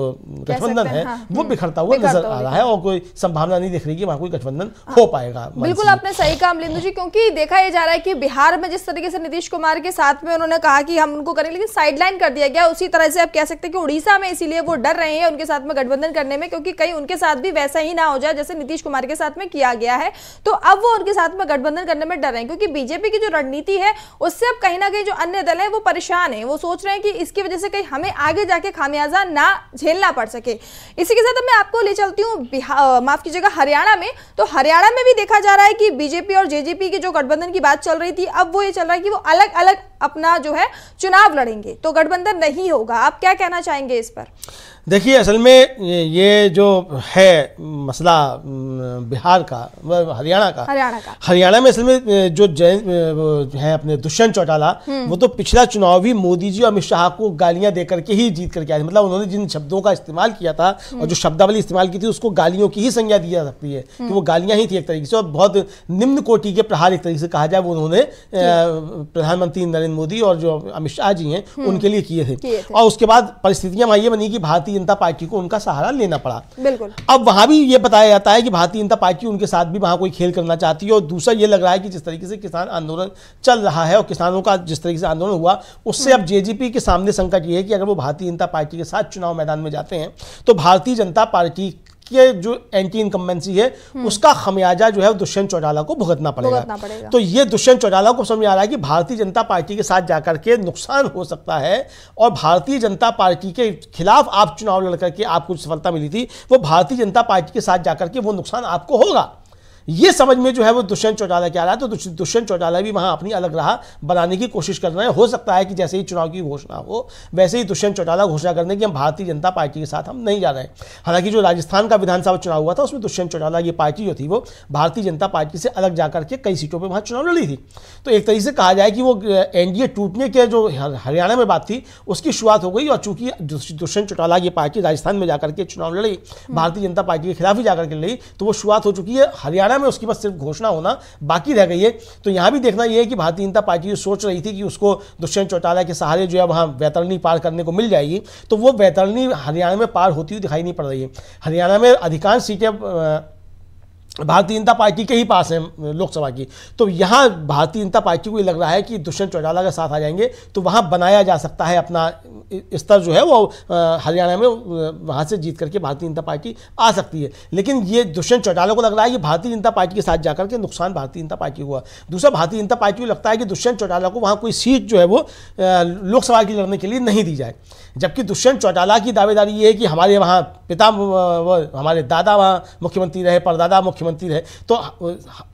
गठबंधन है हाँ। वो हम्म। बिखरता हुआ नजर आ रहा है और कोई संभावना नहीं दिख रही कि वहाँ कोई गठबंधन हाँ। हो पाएगा बिल्कुल आपने सही कहा अमलिंदु जी क्योंकि देखा यह जा रहा है कि बिहार में जिस तरीके से नीतीश कुमार के साथ में उन्होंने कहा कि हम उनको करेंगे लेकिन साइडलाइन कर दिया गया उसी तरह से आप कह सकते हैं कि उड़ीसा में इसीलिए वो डर रहे हैं उनके साथ में गठबंधन करने में क्योंकि कहीं उनके साथ भी वैसा ही ना हो जाए जैसे नीतीश कुमार के साथ में किया गया है तो अब वो उनके साथ में गठबंधन करने में डर रहे हैं क्योंकि बीजेपी की जो रणनीति है उससे अब कहीं ना कहीं जो अन्य दल है वो परेशान हैं वो सोच रहे हैं कि इसकी वजह से कहीं हमें आगे जाके खामियाजा ना झेलना पड़ सके इसी के साथ अब मैं आपको ले चलती हूँ माफ़ कीजिएगा हरियाणा में तो हरियाणा में भी देखा जा रहा है कि बीजेपी और जेजेपी की जो गठबंधन की बात चल रही थी अब वो ये चल रहा है कि वो अलग अलग अपना जो है चुनाव लड़ेंगे तो गठबंधन नहीं होगा आप क्या कहना चाहेंगे इस पर देखिए असल में ये जो है मसला बिहार का हरियाणा का हरियाणा का हरियाणा में असल में जो जैन है अपने दुष्यंत चौटाला हम्म। वो तो पिछला चुनाव भी मोदी जी और अमित शाह को गालियां देकर के ही जीत करके आए मतलब उन्होंने जिन शब्दों का इस्तेमाल किया था और जो हम्म। शब्दावली इस्तेमाल की थी उसको गालियों की ही संज्ञा दी जा सकती है कि हम्म। वो गालियां ही थी एक तरीके से और बहुत निम्न कोटि के प्रहार एक तरीके से कहा जाए वो उन्होंने प्रधानमंत्री नरेंद्र मोदी और जो अमित शाह जी हैं उनके लिए किए थे और उसके बाद परिस्थितियां ये बनी कि भारतीय भारतीय जनता पार्टी को उनका सहारा लेना पड़ा बिल्कुल अब वहां भी ये बताया जाता है कि भारतीय जनता पार्टी उनके साथ भी वहां कोई खेल करना चाहती है और दूसरा ये लग रहा है कि जिस तरीके से किसान आंदोलन चल रहा है और किसानों का जिस तरीके से आंदोलन हुआ उससे अब जेजेपी के सामने संकट ये है कि अगर वो भारतीय जनता पार्टी के साथ चुनाव मैदान में जाते हैं तो भारतीय जनता पार्टी के जो एंटी इनकम्बेंसी है हम्म। उसका खमियाजा जो है दुष्यंत चौटाला को भुगतना पड़ेगा, भुगतना पड़ेगा। तो ये दुष्यंत चौटाला को समझ आ रहा है कि भारतीय जनता पार्टी के साथ जाकर के नुकसान हो सकता है और भारतीय जनता पार्टी के खिलाफ आप चुनाव लड़कर के आपको सफलता मिली थी वो भारतीय जनता पार्टी के साथ जाकर के वो नुकसान आपको होगा ये समझ में जो है वो दुष्यंत चौटाला क्या रहा है तो दुष्यंत चौटाला भी वहां अपनी अलग राह बनाने की कोशिश कर रहे हैं हो सकता है कि जैसे ही चुनाव की घोषणा हो वैसे ही दुष्यंत चौटाला घोषणा करने की हम भारतीय जनता पार्टी के साथ हम नहीं जा रहे हैं हालांकि जो राजस्थान का विधानसभा चुनाव हुआ था उसमें दुष्यंत चौटाला की पार्टी जो थी वो भारतीय जनता पार्टी से अलग जाकर के कई सीटों पर वहां चुनाव लड़ी थी तो एक तरीके से कहा जाए कि वो एनडीए टूटने के जो हरियाणा में बात थी उसकी शुरुआत हो गई और चूंकि दुष्यंत चौटाला की पार्टी राजस्थान में जाकर के चुनाव लड़ी भारतीय जनता पार्टी के खिलाफ ही जाकर के लड़ी तो वो शुरुआत हो चुकी है हरियाणा हरियाणा में उसकी बस सिर्फ घोषणा होना बाकी रह गई है तो यहाँ भी देखना यह है कि भारतीय जनता पार्टी सोच रही थी कि उसको दुष्यंत चौटाला के सहारे जो है वहाँ वैतरणी पार करने को मिल जाएगी तो वो वैतरणी हरियाणा में पार होती हुई दिखाई नहीं पड़ रही है हरियाणा में अधिकांश सीटें भारतीय जनता पार्टी के ही पास है लोकसभा की तो यहाँ भारतीय जनता पार्टी को ये लग रहा है कि दुष्यंत चौटाला के साथ आ जाएंगे तो वहाँ बनाया जा सकता है अपना स्तर जो है वो हरियाणा में वहाँ से जीत करके भारतीय जनता पार्टी आ सकती है लेकिन ये दुष्यंत चौटाला को लग रहा है कि भारतीय जनता पार्टी के साथ जाकर के नुकसान भारतीय जनता पार्टी को हुआ दूसरा भारतीय जनता पार्टी को लगता है कि दुष्यंत चौटाला को वहाँ कोई सीट जो है वो लोकसभा की लड़ने के लिए नहीं दी जाए जबकि दुष्यंत चौटाला की दावेदारी ये है कि हमारे वहाँ पिता हमारे दादा वहाँ मुख्यमंत्री रहे परदादा मुख्य मुख्यमंत्री रहे तो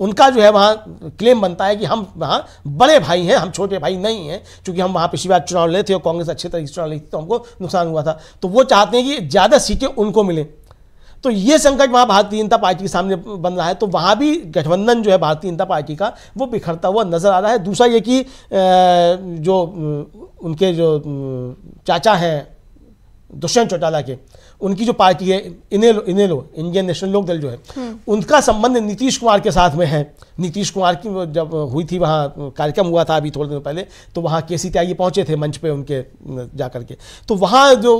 उनका जो है वहाँ क्लेम बनता है कि हम वहाँ बड़े भाई हैं हम छोटे भाई नहीं हैं चूँकि हम वहाँ पिछली बार चुनाव लड़े थे और कांग्रेस अच्छे तरीके से चुनाव लड़ी तो हमको नुकसान हुआ था तो वो चाहते हैं कि ज़्यादा सीटें उनको मिलें तो ये संकट वहाँ भारतीय जनता पार्टी के सामने बन रहा है तो वहाँ भी गठबंधन जो है भारतीय जनता पार्टी का वो बिखरता हुआ नज़र आ रहा है दूसरा ये कि जो उनके जो चाचा हैं दुष्यंत चौटाला के उनकी जो पार्टी है इनेलो इनेलो इंडियन नेशनल लोक दल जो है हम्म। उनका संबंध नीतीश कुमार के साथ में है नीतीश कुमार की जब हुई थी वहाँ कार्यक्रम हुआ था अभी थोड़े दिन पहले तो वहाँ के सी त्यागी पहुँचे थे मंच पे उनके जा करके तो वहाँ जो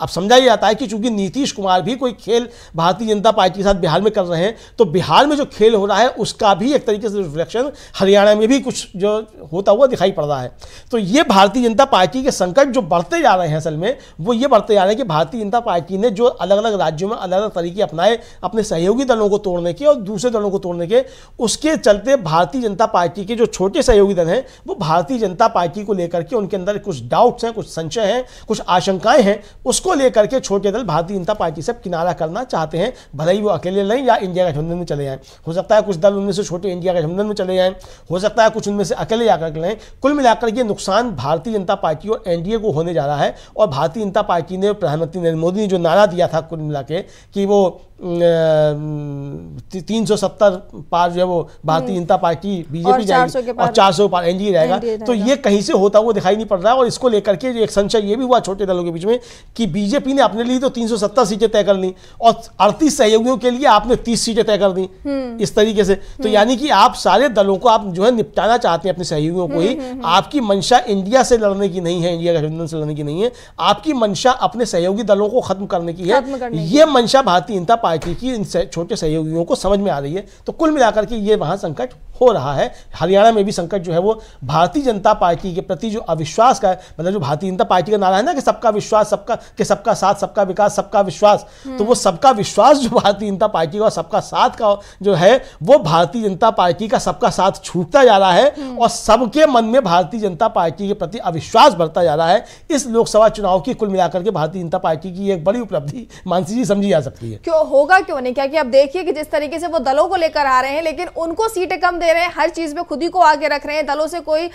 अब समझा ही जाता है कि चूंकि नीतीश कुमार भी कोई खेल भारतीय जनता पार्टी के साथ बिहार में कर रहे हैं तो बिहार में जो खेल हो रहा है उसका भी एक तरीके से रिफ्लेक्शन हरियाणा में भी कुछ जो होता हुआ दिखाई पड़ रहा है तो ये भारतीय जनता पार्टी के संकट जो बढ़ते जा रहे हैं असल में वो ये बढ़ते जा रहे हैं कि भारतीय जनता पार्टी मालिकी ने जो अलग अलग राज्यों में अलग अलग तरीके अपनाए अपने सहयोगी दलों को तोड़ने के और दूसरे दलों को तोड़ने के उसके चलते भारतीय जनता पार्टी के जो छोटे सहयोगी दल हैं वो भारतीय जनता पार्टी को लेकर के उनके अंदर कुछ डाउट्स हैं कुछ संशय हैं कुछ आशंकाएं हैं उसको लेकर के छोटे दल भारतीय जनता पार्टी से किनारा करना चाहते हैं भले ही वो अकेले नहीं या इंडिया गठबंधन में चले जाए हो सकता है कुछ दल उनमें से छोटे इंडिया गठबंधन में चले जाए हो सकता है कुछ उनमें से अकेले जाकर के लें कुल मिलाकर ये नुकसान भारतीय जनता पार्टी और एनडीए को होने जा रहा है और भारतीय जनता पार्टी ने प्रधानमंत्री नरेंद्र मोदी ने जो नारा दिया था कुल मिला के कि वो तीन सौ सत्तर पार जो है वो भारतीय हम्म। जनता पार्टी बीजेपी जाएगी और चार सौ पार एनडीए रहेगा तो ये कहीं से होता हुआ दिखाई नहीं पड़ रहा है और इसको लेकर के एक संशय ये भी हुआ छोटे दलों के बीच में कि बीजेपी ने अपने लिए तो तीन सौ सत्तर सीटें तय कर ली और अड़तीस सहयोगियों के लिए आपने तीस सीटें तय कर दी हम्म। इस तरीके से तो हम्म। यानी कि आप सारे दलों को आप जो है निपटाना चाहते हैं अपने सहयोगियों को ही आपकी मंशा इंडिया से लड़ने की नहीं है इंडिया गठबंधन से लड़ने की नहीं है आपकी मंशा अपने सहयोगी दलों को खत्म करने की है ये मंशा भारतीय जनता पार्टी की इन छोटे सहयोगियों को समझ में आ रही है तो कुल मिलाकर के ये वहां संकट हो रहा है हरियाणा में भी संकट जो है वो भारतीय जनता पार्टी के प्रति जो अविश्वास का मतलब जो भारतीय जनता पार्टी का नारा है ना कि सबका विश्वास सबका के सबका साथ सबका विकास सबका विश्वास तो वो सबका विश्वास जो भारतीय जनता पार्टी का सबका साथ का जो है वो भारतीय जनता पार्टी का सबका साथ छूटता जा रहा है और सबके मन में भारतीय जनता पार्टी के प्रति अविश्वास बढ़ता जा रहा है इस लोकसभा चुनाव की कुल मिलाकर के भारतीय जनता पार्टी की एक बड़ी उपलब्धि मानसी जी समझी जा सकती है क्यों होगा क्यों नहीं क्या कि आप देखिए कि जिस तरीके से वो दलों को लेकर आ रहे हैं लेकिन उनको सीटें कम दे दे रहे हैं हर चीज़ में खुद ही को आगे रख रहे हैं दलों से कोई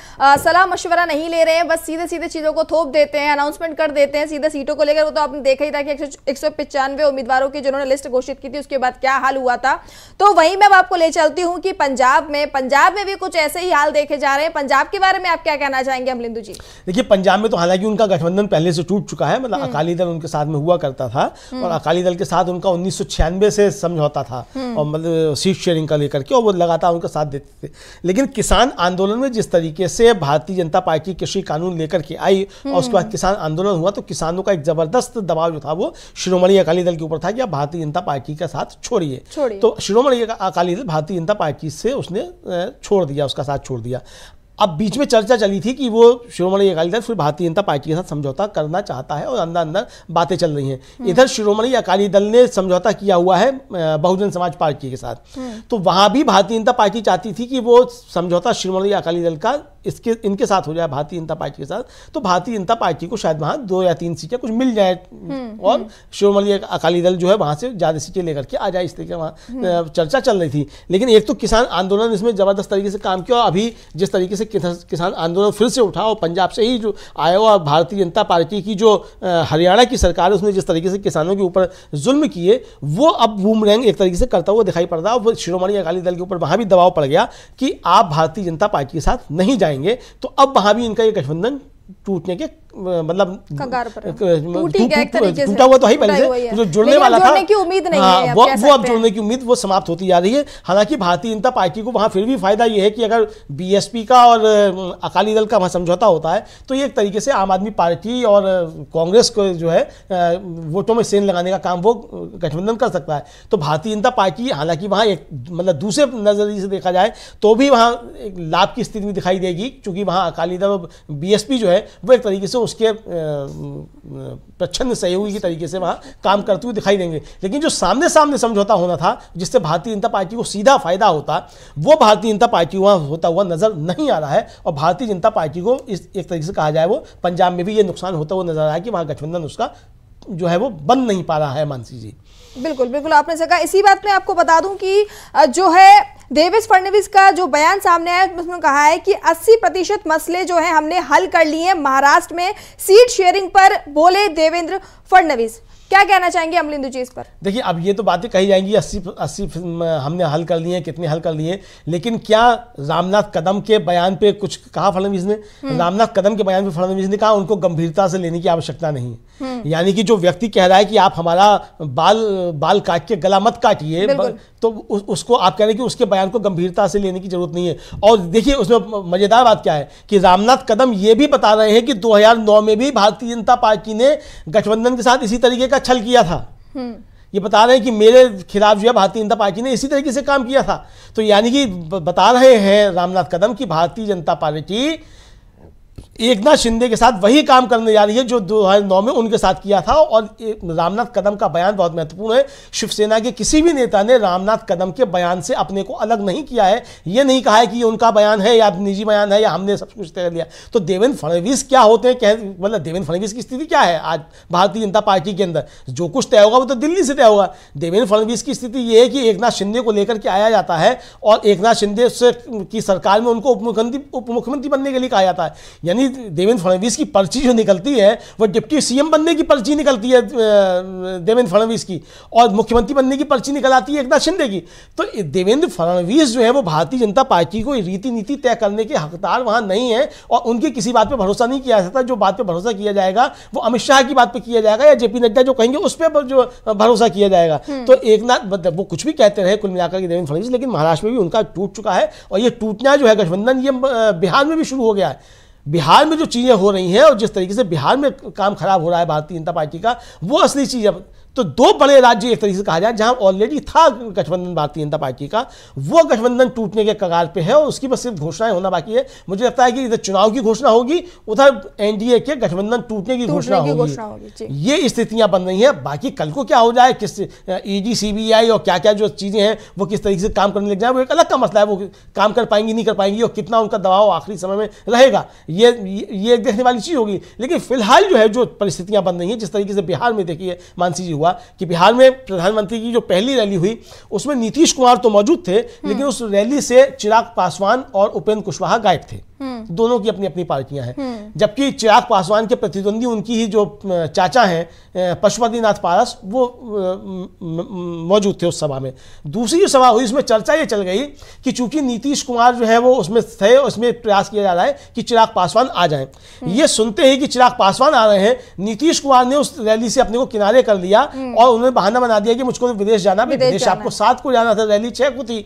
सलाह मशवरा नहीं ले रहे हैं बस सीधे सीधे चीज़ों को थोप देते हैं अनाउंसमेंट कर देते हैं सीधे सीटों को लेकर वो तो आपने देखा ही था कि एक उम्मीदवारों की जिन्होंने लिस्ट घोषित की थी उसके बाद क्या हाल हुआ था तो वही मैं आपको ले चलती हूँ कि पंजाब में पंजाब में भी कुछ ऐसे ही हाल देखे जा रहे हैं पंजाब के बारे में आप क्या कहना चाहेंगे अमलिंदू जी देखिए पंजाब में तो हालांकि उनका गठबंधन पहले से टूट चुका है मतलब हम्म। अकाली दल उनके साथ में हुआ करता था हम्म। और अकाली दल के साथ उनका उन्नीस से समझौता था हम्म। और मतलब सीट शेयरिंग का लेकर के और वो लगातार उनका साथ देते देते थे लेकिन किसान आंदोलन में जिस तरीके से भारतीय जनता पार्टी कृषि कानून लेकर के आई और उसके बाद हम्म। किसान आंदोलन हुआ तो किसानों का एक जबरदस्त दबाव जो था वो श्रोमणी अकाली दल के ऊपर था कि आप भारतीय जनता पार्टी का साथ छोड़िए तो श्रोमणी अकाली दल भारतीय जनता पार्टी से उसने छोड़ दिया उसका साथ छोड़ दिया अब बीच में चर्चा चली थी कि वो शिरोमणि अकाली दल फिर भारतीय जनता पार्टी के साथ समझौता करना चाहता है और अंदर अंदर बातें चल रही हैं हम्म। इधर शिरोमणि अकाली दल ने समझौता किया हुआ है बहुजन समाज पार्टी के साथ हम्म। तो वहाँ भी भारतीय जनता पार्टी चाहती थी कि वो समझौता शिरोमणि अकाली दल का इसके इनके साथ हो जाए भारतीय जनता पार्टी के साथ तो भारतीय जनता पार्टी को शायद वहाँ दो या तीन सीटें कुछ मिल जाए हम्म, और शिरोमणि अकाली दल जो है वहाँ से ज़्यादा सीटें लेकर के आ जाए इस तरीके वहाँ चर्चा चल रही थी लेकिन एक तो किसान आंदोलन इसमें ज़बरदस्त तरीके से काम किया और अभी जिस तरीके से किसान आंदोलन फिर से उठा और पंजाब से ही जो आया भारतीय जनता पार्टी की जो हरियाणा की सरकार उसने जिस तरीके से किसानों के ऊपर जुल्म किए वो अब बूमरैंग एक तरीके से करता हुआ दिखाई पड़ता और शिरोमणि अकाली दल के ऊपर वहाँ भी दबाव पड़ गया कि आप भारतीय जनता पार्टी के साथ नहीं जाएंगे तो अब वहाँ भी इनका ये गठबंधन टूटने के मतलब टूटा हुआ तो है पहले से जो तो जुड़ने वाला था उम्मीद नहीं हाँ, वो वो अब जुड़ने की उम्मीद वो समाप्त होती जा रही है हालांकि भारतीय जनता पार्टी को वहां फिर भी फायदा ये है कि अगर बीएसपी का और अकाली दल का वहां समझौता होता है तो ये एक तरीके से आम आदमी पार्टी और कांग्रेस को जो है वोटों में सेन लगाने का काम वो गठबंधन कर सकता है तो भारतीय जनता पार्टी हालांकि वहां एक मतलब दूसरे नज़रिए से देखा जाए तो भी वहाँ लाभ की स्थिति में दिखाई देगी क्योंकि वहां अकाली दल और बीएसपी जो है वो एक तरीके से उसके प्रच्छन्न सहयोगी के तरीके से वहाँ काम करते हुए दिखाई देंगे लेकिन जो सामने सामने समझौता होना था जिससे भारतीय जनता पार्टी को सीधा फायदा होता वो भारतीय जनता पार्टी वहाँ होता हुआ नजर नहीं आ रहा है और भारतीय जनता पार्टी को इस एक तरीके से कहा जाए वो पंजाब में भी ये नुकसान होता हुआ नजर आ रहा है कि वहाँ गठबंधन उसका जो है वो बन नहीं पा रहा है मानसी जी बिल्कुल बिल्कुल आपने सका इसी बात में आपको बता दूं कि जो है देवेश फडणवीस का जो बयान सामने आया उसमें कहा है कि 80 प्रतिशत मसले जो है हमने हल कर लिए हैं महाराष्ट्र में सीट शेयरिंग पर बोले देवेंद्र फडणवीस क्या कहना चाहेंगे अमलिंदु जी इस पर देखिए अब ये तो बातें कही जाएंगी अस्सी अस्सी हमने हल कर लिए कितने हल कर लिए लेकिन क्या रामनाथ कदम के बयान पे कुछ कहा फडणवीस ने हम्म। रामनाथ कदम के बयान पे फडणवीस ने कहा उनको गंभीरता से लेने की आवश्यकता नहीं हम्म। यानी कि जो व्यक्ति कह रहा है कि आप हमारा बाल बाल काट के गला मत काटिए तो उस, उसको आप कह रहे हैं कि उसके बयान को गंभीरता से लेने की जरूरत नहीं है और देखिए उसमें मज़ेदार बात क्या है कि रामनाथ कदम ये भी बता रहे हैं कि 2009 में भी भारतीय जनता पार्टी ने गठबंधन के साथ इसी तरीके का छल किया था हम्म। ये बता रहे हैं कि मेरे खिलाफ जो है भारतीय जनता पार्टी ने इसी तरीके से काम किया था तो यानी कि बता रहे हैं रामनाथ कदम कि भारतीय जनता पार्टी एक नाथ शिंदे के साथ वही काम करने जा रही है जो 2009 में उनके साथ किया था और रामनाथ कदम का बयान बहुत महत्वपूर्ण है शिवसेना के किसी भी नेता ने रामनाथ कदम के बयान से अपने को अलग नहीं किया है यह नहीं कहा है कि ये उनका बयान है या निजी बयान है या हमने सब कुछ तय लिया तो देवेंद्र फडणवीस क्या होते हैं कह मतलब देवेंद्र फडणवीस की स्थिति क्या है आज भारतीय जनता पार्टी के अंदर जो कुछ तय होगा वो तो दिल्ली से तय होगा देवेंद्र फडणवीस की स्थिति ये है कि एक शिंदे को लेकर के आया जाता है और एक शिंदे की सरकार में उनको उप मुख्यमंत्री बनने के लिए कहा जाता है यानी देवेंद्र फडणवीस की पर्ची जो निकलती है वो डिप्टी सीएम बनने की पर्ची निकलती है देवेंद्र फडणवीस की और मुख्यमंत्री बनने की पर्ची निकल आती है एकनाथ शिंदे की तो देवेंद्र फडणवीस जो है वो भारतीय जनता पार्टी को रीति नीति तय करने के हकदार वहाँ नहीं है और उनके किसी बात पर भरोसा नहीं किया जाता जो बात पर भरोसा किया जाएगा वो अमित शाह की बात पर किया जाएगा या जेपी नड्डा जो कहेंगे उस पर जो भरोसा किया जाएगा हम्म। तो एक मतलब वो कुछ भी कहते रहे कुल मिलाकर देवेंद्र फडणवीस लेकिन महाराष्ट्र में भी उनका टूट चुका है और ये टूटना जो है गठबंधन ये बिहार में भी शुरू हो गया है बिहार में जो चीज़ें हो रही हैं और जिस तरीके से बिहार में काम खराब हो रहा है भारतीय जनता पार्टी का वो असली चीज़ अब तो दो बड़े राज्य एक तरीके से कहा जाए जहां ऑलरेडी था गठबंधन भारतीय जनता पार्टी का वो गठबंधन टूटने के कगार पे है और उसकी बस सिर्फ घोषणाएं होना बाकी है मुझे लगता है कि इधर चुनाव की घोषणा होगी उधर एनडीए के गठबंधन टूटने की घोषणा होगी, ये स्थितियां बन रही है बाकी कल को क्या हो जाए किस ईडी सीबीआई e और क्या क्या जो चीज़ें हैं वो किस तरीके से काम करने लग जाए वो एक अलग का मसला है वो काम कर पाएंगी नहीं कर पाएंगी और कितना उनका दबाव आखिरी समय में रहेगा ये ये देखने वाली चीज़ होगी लेकिन फिलहाल जो है जो परिस्थितियां बन रही है जिस तरीके से बिहार में देखिए मानसी जी हुआ कि बिहार में प्रधानमंत्री की जो पहली रैली हुई उसमें नीतीश कुमार तो मौजूद थे हम्म। लेकिन उस रैली से चिराग पासवान और उपेंद्र कुशवाहा गायब थे हम्म। दोनों की अपनी अपनी पार्टियां हैं हम्म। जबकि चिराग पासवान के प्रतिद्वंदी उनकी ही जो चाचा हैं पशुपतिनाथ पारस वो मौजूद थे उस सभा में दूसरी जो सभा हुई उसमें चर्चा ये चल गई कि चूंकि नीतीश कुमार जो है वो उसमें थे उसमें प्रयास किया जा रहा है कि चिराग पासवान आ जाए हम्म। ये सुनते ही कि चिराग पासवान आ रहे हैं नीतीश कुमार ने उस रैली से अपने को किनारे कर लिया और उन्होंने बहाना बना दिया कि मुझको तो विदेश जाना विदेश आपको सात को जाना था रैली छह को थी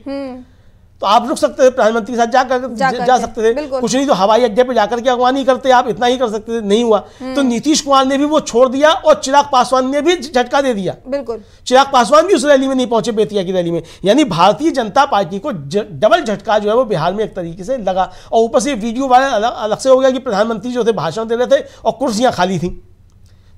तो आप रुक सकते थे प्रधानमंत्री के साथ जाकर जा, जा, सकते थे कुछ नहीं तो हवाई अड्डे पे जाकर के अगवानी करते आप इतना ही कर सकते थे नहीं हुआ हम्म। तो नीतीश कुमार ने भी वो छोड़ दिया और चिराग पासवान ने भी झटका दे दिया बिल्कुल चिराग पासवान भी उस रैली में नहीं पहुंचे बेतिया की रैली में यानी भारतीय जनता पार्टी को डबल झटका जो है वो बिहार में एक तरीके से लगा और ऊपर से वीडियो वायरल अलग से हो गया कि प्रधानमंत्री जो थे भाषण दे रहे थे और कुर्सियां खाली थी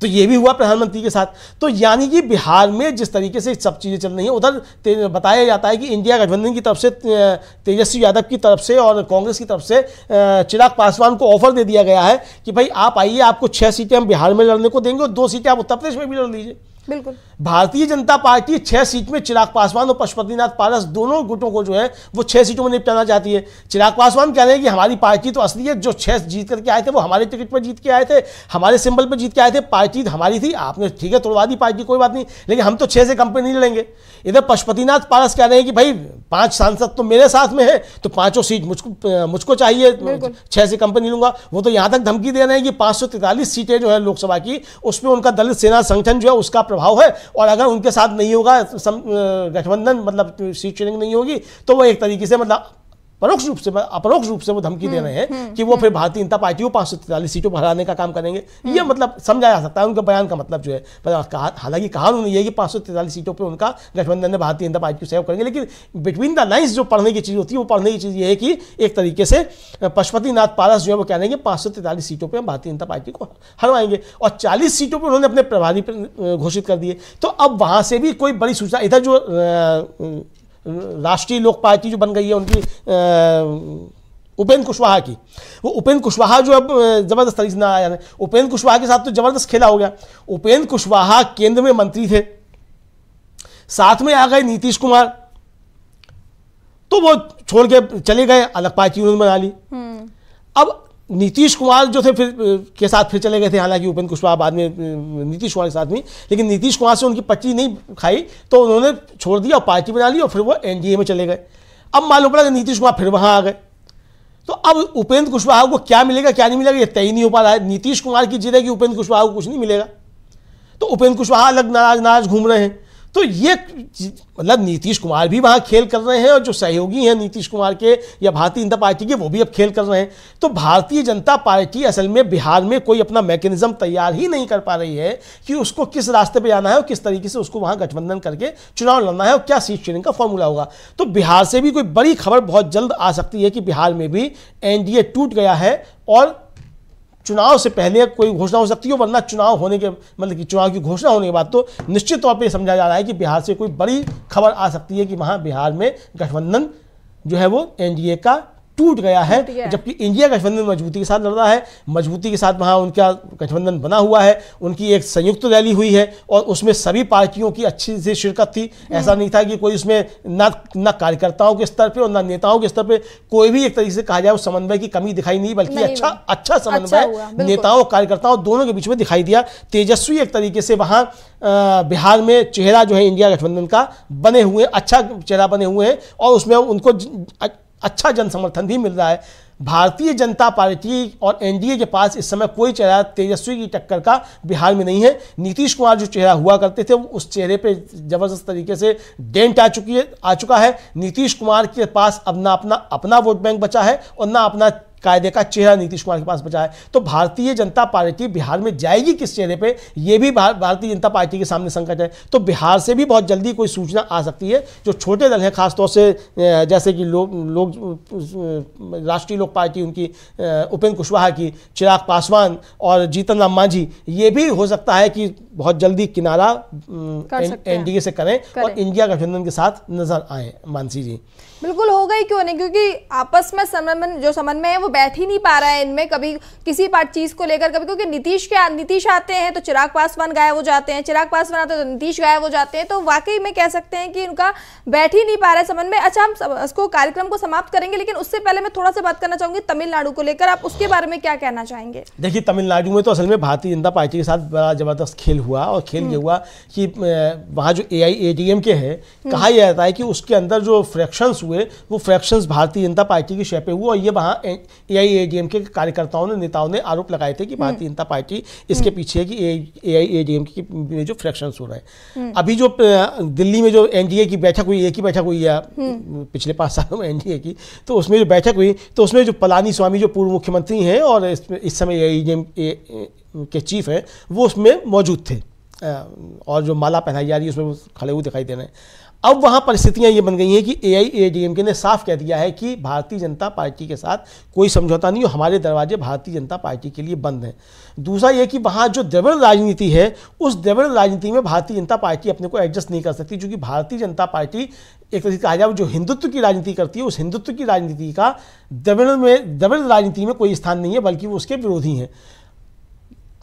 तो ये भी हुआ प्रधानमंत्री के साथ तो यानी कि बिहार में जिस तरीके से सब चीज़ें चल रही हैं उधर बताया जाता है कि इंडिया गठबंधन की तरफ से तेजस्वी यादव की तरफ से और कांग्रेस की तरफ से चिराग पासवान को ऑफर दे दिया गया है कि भाई आप आइए आपको छः सीटें हम बिहार में लड़ने को देंगे और दो सीटें आप उत्तर प्रदेश में भी लड़ लीजिए बिल्कुल भारतीय जनता पार्टी छह सीट में चिराग पासवान और पशुपतिनाथ पारस दोनों गुटों को जो है वो छह सीटों में निपटाना चाहती है चिराग पासवान कह रहे हैं कि हमारी पार्टी तो असली है जो छह जीत करके आए थे वो हमारे टिकट पर जीत के आए थे हमारे सिंबल पर जीत के आए थे पार्टी तो हमारी थी आपने ठीक है तोड़वा दी पार्टी कोई बात नहीं लेकिन हम तो छह से कम पर नहीं लड़ेंगे इधर पशुपतिनाथ पारस कह रहे हैं कि भाई पांच सांसद तो मेरे साथ में है तो पांचों सीट मुझको मुझको चाहिए छह से कम पर नहीं लूंगा वो तो यहां तक धमकी दे रहे हैं कि पांच सीटें जो है लोकसभा की उसमें उनका दलित सेना संगठन जो है उसका प्रभाव है और अगर उनके साथ नहीं होगा गठबंधन मतलब सीट शेयरिंग नहीं होगी तो वो एक तरीके से मतलब परोक्ष रूप से अपरोक्ष रूप से वो धमकी दे हम्म, रहे हैं हम्म, कि वो हम्म। फिर भारतीय जनता पार्टी को पाँच सौ तैतालीस सीटों पर हराने का काम करेंगे ये मतलब समझा जा सकता है उनके बयान का मतलब जो है कहा हालांकि कहा उन्होंने ये कि पाँच सौ तैतालीस सीटों पर उनका गठबंधन ने भारतीय जनता पार्टी को सहयोग करेंगे लेकिन बिटवीन द लाइन्स जो पढ़ने की चीज़ होती है वो पढ़ने की चीज़ ये है कि एक तरीके से पशुपतिनाथ पारस जो है वो कह रहे हैं कि पाँच सौ तैतालीस सीटों पर हम भारतीय जनता पार्टी को हरवाएंगे और चालीस सीटों पर उन्होंने अपने प्रभारी घोषित कर दिए तो अब वहाँ से भी कोई बड़ी सूचना इधर जो राष्ट्रीय लोक पार्टी जो बन गई है उनकी उपेंद्र कुशवाहा की वो उपेंद्र कुशवाहा जो अब जबरदस्त तरीके से ना आया उपेंद्र कुशवाहा के साथ तो जबरदस्त खेला हो गया उपेंद्र कुशवाहा केंद्र में मंत्री थे साथ में आ गए नीतीश कुमार तो वो छोड़ के चले गए अलग पार्टी उन्होंने बना ली हम्म। अब नीतीश कुमार जो थे फिर के साथ फिर चले गए थे हालांकि उपेंद्र कुशवाहा बाद में नीतीश कुमार के साथ में लेकिन नीतीश कुमार से उनकी पच्ची नहीं खाई तो उन्होंने छोड़ दिया और पार्टी बना ली और फिर वो एनडीए में चले गए अब मालूम पड़ा कि नीतीश कुमार फिर वहाँ आ गए तो अब उपेंद्र कुशवाहा को क्या मिलेगा क्या नहीं मिलेगा ये तय नहीं हो पा रहा है नीतीश कुमार की कि उपेंद्र कुशवाहा को कुछ नहीं मिलेगा तो उपेंद्र कुशवाहा अलग नाराज नाराज घूम रहे हैं तो ये मतलब नीतीश कुमार भी वहाँ खेल कर रहे हैं और जो सहयोगी हैं नीतीश कुमार के या भारतीय जनता पार्टी के वो भी अब खेल कर रहे हैं तो भारतीय जनता पार्टी असल में बिहार में कोई अपना मैकेनिज्म तैयार ही नहीं कर पा रही है कि उसको किस रास्ते पर जाना है और किस तरीके से उसको वहाँ गठबंधन करके चुनाव लड़ना है और क्या सीट शेयरिंग का फॉर्मूला होगा तो बिहार से भी कोई बड़ी खबर बहुत जल्द आ सकती है कि बिहार में भी एनडीए टूट गया है और चुनाव से पहले कोई घोषणा हो सकती है वरना चुनाव होने के मतलब कि चुनाव की घोषणा होने के बाद तो निश्चित तौर पर समझा जा रहा है कि बिहार से कोई बड़ी खबर आ सकती है कि वहाँ बिहार में गठबंधन जो है वो एनडीए का टूट गया है जबकि इंडिया गठबंधन मजबूती के साथ लड़ रहा है मजबूती के साथ वहाँ उनका गठबंधन बना हुआ है उनकी एक संयुक्त रैली हुई है और उसमें सभी पार्टियों की अच्छी से शिरकत थी ऐसा हम्म। नहीं था कि कोई उसमें ना ना कार्यकर्ताओं के स्तर पर और ना नेताओं के स्तर पर कोई भी एक तरीके से कहा जाए उस समन्वय की कमी दिखाई नहीं बल्कि अच्छा, अच्छा अच्छा समन्वय नेताओं कार्यकर्ताओं दोनों के बीच में दिखाई दिया तेजस्वी एक तरीके से वहाँ बिहार में चेहरा जो है इंडिया गठबंधन का बने हुए अच्छा चेहरा बने हुए हैं और उसमें उनको अच्छा जन समर्थन भी मिल रहा है भारतीय जनता पार्टी और एनडीए के पास इस समय कोई चेहरा तेजस्वी की टक्कर का बिहार में नहीं है नीतीश कुमार जो चेहरा हुआ करते थे वो उस चेहरे पे जबरदस्त तरीके से डेंट आ चुकी है आ चुका है नीतीश कुमार के पास अब ना अपना अपना वोट बैंक बचा है और ना अपना कायदे का चेहरा नीतीश कुमार के पास बचा है तो भारतीय जनता पार्टी बिहार में जाएगी किस चेहरे पे ये भी भारतीय जनता पार्टी के सामने संकट है तो बिहार से भी बहुत जल्दी कोई सूचना आ सकती है जो छोटे दल हैं खासतौर से जैसे कि लोग लो, राष्ट्रीय लोक पार्टी उनकी उपेंद्र कुशवाहा की चिराग पासवान और जीतन राम मांझी ये भी हो सकता है कि बहुत जल्दी किनारा एनडीए से करें और इंडिया गठबंधन के साथ नजर आए मानसी जी बिल्कुल होगा ही क्यों नहीं क्योंकि आपस में समन्वय जो समन्वय है वो बैठ ही नहीं पा रहा है इनमें कभी किसी पार्ट चीज़ को लेकर कभी क्योंकि नीतीश के नीतीश आते हैं तो चिराग पासवान गायब हो जाते हैं चिराग पासवान आते हैं तो नीतीश गायब हो जाते हैं तो वाकई में कह सकते हैं कि इनका बैठ ही नहीं पा रहा है समन्वय अच्छा हम उसको कार्यक्रम को समाप्त करेंगे लेकिन उससे पहले मैं थोड़ा सा बात करना चाहूंगी तमिलनाडु को लेकर आप उसके बारे में क्या कहना चाहेंगे देखिए तमिलनाडु में तो असल में भारतीय जनता पार्टी के साथ बड़ा जबरदस्त खेल हुआ और खेल हम्म। ये हुआ कि वहाँ जो ए आई के है हम्म। कहा जाता है कि उसके अंदर जो फ्रैक्शन हुए वो फ्रैक्शंस भारतीय जनता पार्टी के शय शेप हुए और ये वहाँ ए आई ए डी एम के कार्यकर्ताओं ने नेताओं ने आरोप लगाए थे कि हम्म। भारतीय जनता पार्टी इसके हम्म। पीछे है कि ए आई ए डी एम के जो फ्रैक्शन हो रहे हैं हम्म। अभी जो दिल्ली में जो एन डी ए की बैठक हुई एक ही बैठक हुई है पिछले पाँच सालों में एन डी ए की तो उसमें जो बैठक हुई तो उसमें जो पलानी स्वामी जो पूर्व मुख्यमंत्री हैं और इस समय ए आई डी एम के चीफ हैं वो उसमें मौजूद थे और जो माला पहनाई जा रही है उसमें खड़े हुए दिखाई दे रहे हैं अब वहां परिस्थितियां ये बन गई हैं कि ए आई के ने साफ कह दिया है कि भारतीय जनता पार्टी के साथ कोई समझौता नहीं हो हमारे दरवाजे भारतीय जनता पार्टी के लिए बंद हैं दूसरा ये कि वहां जो द्रविड़ राजनीति है उस द्रविड़ राजनीति में भारतीय जनता पार्टी अपने को एडजस्ट नहीं कर सकती क्योंकि भारतीय जनता पार्टी एक तरीके कहा जाए जो हिंदुत्व की राजनीति करती है उस हिंदुत्व की राजनीति का द्रविड़ में द्रविड़ राजनीति में कोई स्थान नहीं है बल्कि वो उसके विरोधी हैं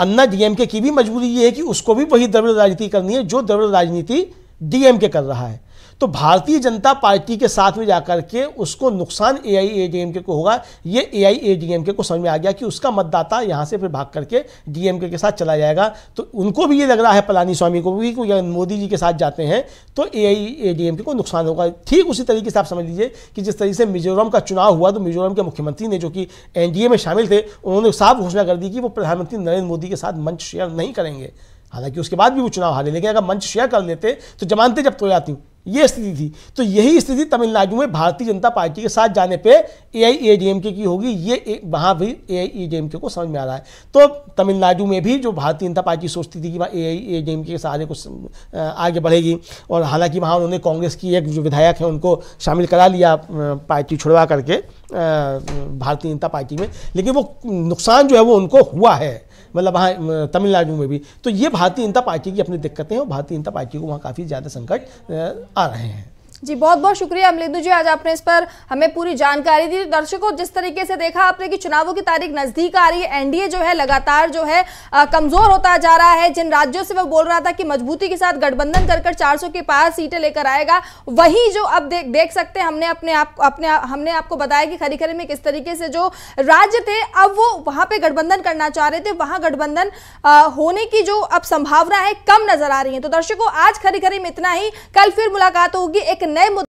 अन्ना डीएमके की भी मजबूरी ये है कि उसको भी वही द्रविड़ राजनीति करनी है जो द्रविड़ राजनीति डीएमके कर रहा है तो भारतीय जनता पार्टी के साथ में जाकर के उसको नुकसान ए आई ए के को होगा ये ए आई ए के को समझ में आ गया कि उसका मतदाता यहाँ से फिर भाग करके डीएमके के, साथ चला जाएगा तो उनको भी ये लग रहा है पलानी स्वामी को भी मोदी जी के साथ जाते हैं तो ए आई ए के को नुकसान होगा ठीक उसी तरीके से आप समझ लीजिए कि जिस तरीके से मिजोरम का चुनाव हुआ तो मिजोरम के मुख्यमंत्री ने जो कि एन में शामिल थे उन्होंने साफ घोषणा कर दी कि वो प्रधानमंत्री नरेंद्र मोदी के साथ मंच शेयर नहीं करेंगे हालांकि उसके बाद भी वो चुनाव हारे लेकिन अगर मंच शेयर कर लेते तो जमानते जब्त हो जाती ये स्थिति थी तो यही स्थिति तमिलनाडु में भारतीय जनता पार्टी के साथ जाने पे एआईएडीएमके की होगी ये वहाँ भी एआईएडीएमके को समझ में आ रहा है तो तमिलनाडु में भी जो भारतीय जनता पार्टी सोचती थी कि वहाँ एआईएडीएमके के सहारे कुछ आगे बढ़ेगी और हालांकि वहाँ उन्होंने कांग्रेस की एक जो विधायक है उनको शामिल करा लिया पार्टी छुड़वा करके भारतीय जनता पार्टी में लेकिन वो नुकसान जो है वो उनको हुआ है मतलब वहाँ तमिलनाडु में भी तो ये भारतीय जनता पार्टी की अपनी दिक्कतें हैं और भारतीय जनता पार्टी को वहाँ काफ़ी ज़्यादा संकट आ रहे हैं जी बहुत बहुत शुक्रिया अमलिंदू जी आज आपने इस पर हमें पूरी जानकारी दी दर्शकों जिस तरीके से देखा आपने कि चुनावों की तारीख नज़दीक आ रही है एनडीए जो है लगातार जो है कमज़ोर होता जा रहा है जिन राज्यों से वो बोल रहा था कि मजबूती के साथ गठबंधन कर कर चार के पास सीटें लेकर आएगा वही जो अब देख देख सकते हैं हमने अपने आप अपने हमने आपको बताया कि खरी खरी में किस तरीके से जो राज्य थे अब वो वहाँ पर गठबंधन करना चाह रहे थे वहाँ गठबंधन होने की जो अब संभावना है कम नज़र आ रही है तो दर्शकों आज खरी खरी में इतना ही कल फिर मुलाकात होगी एक No.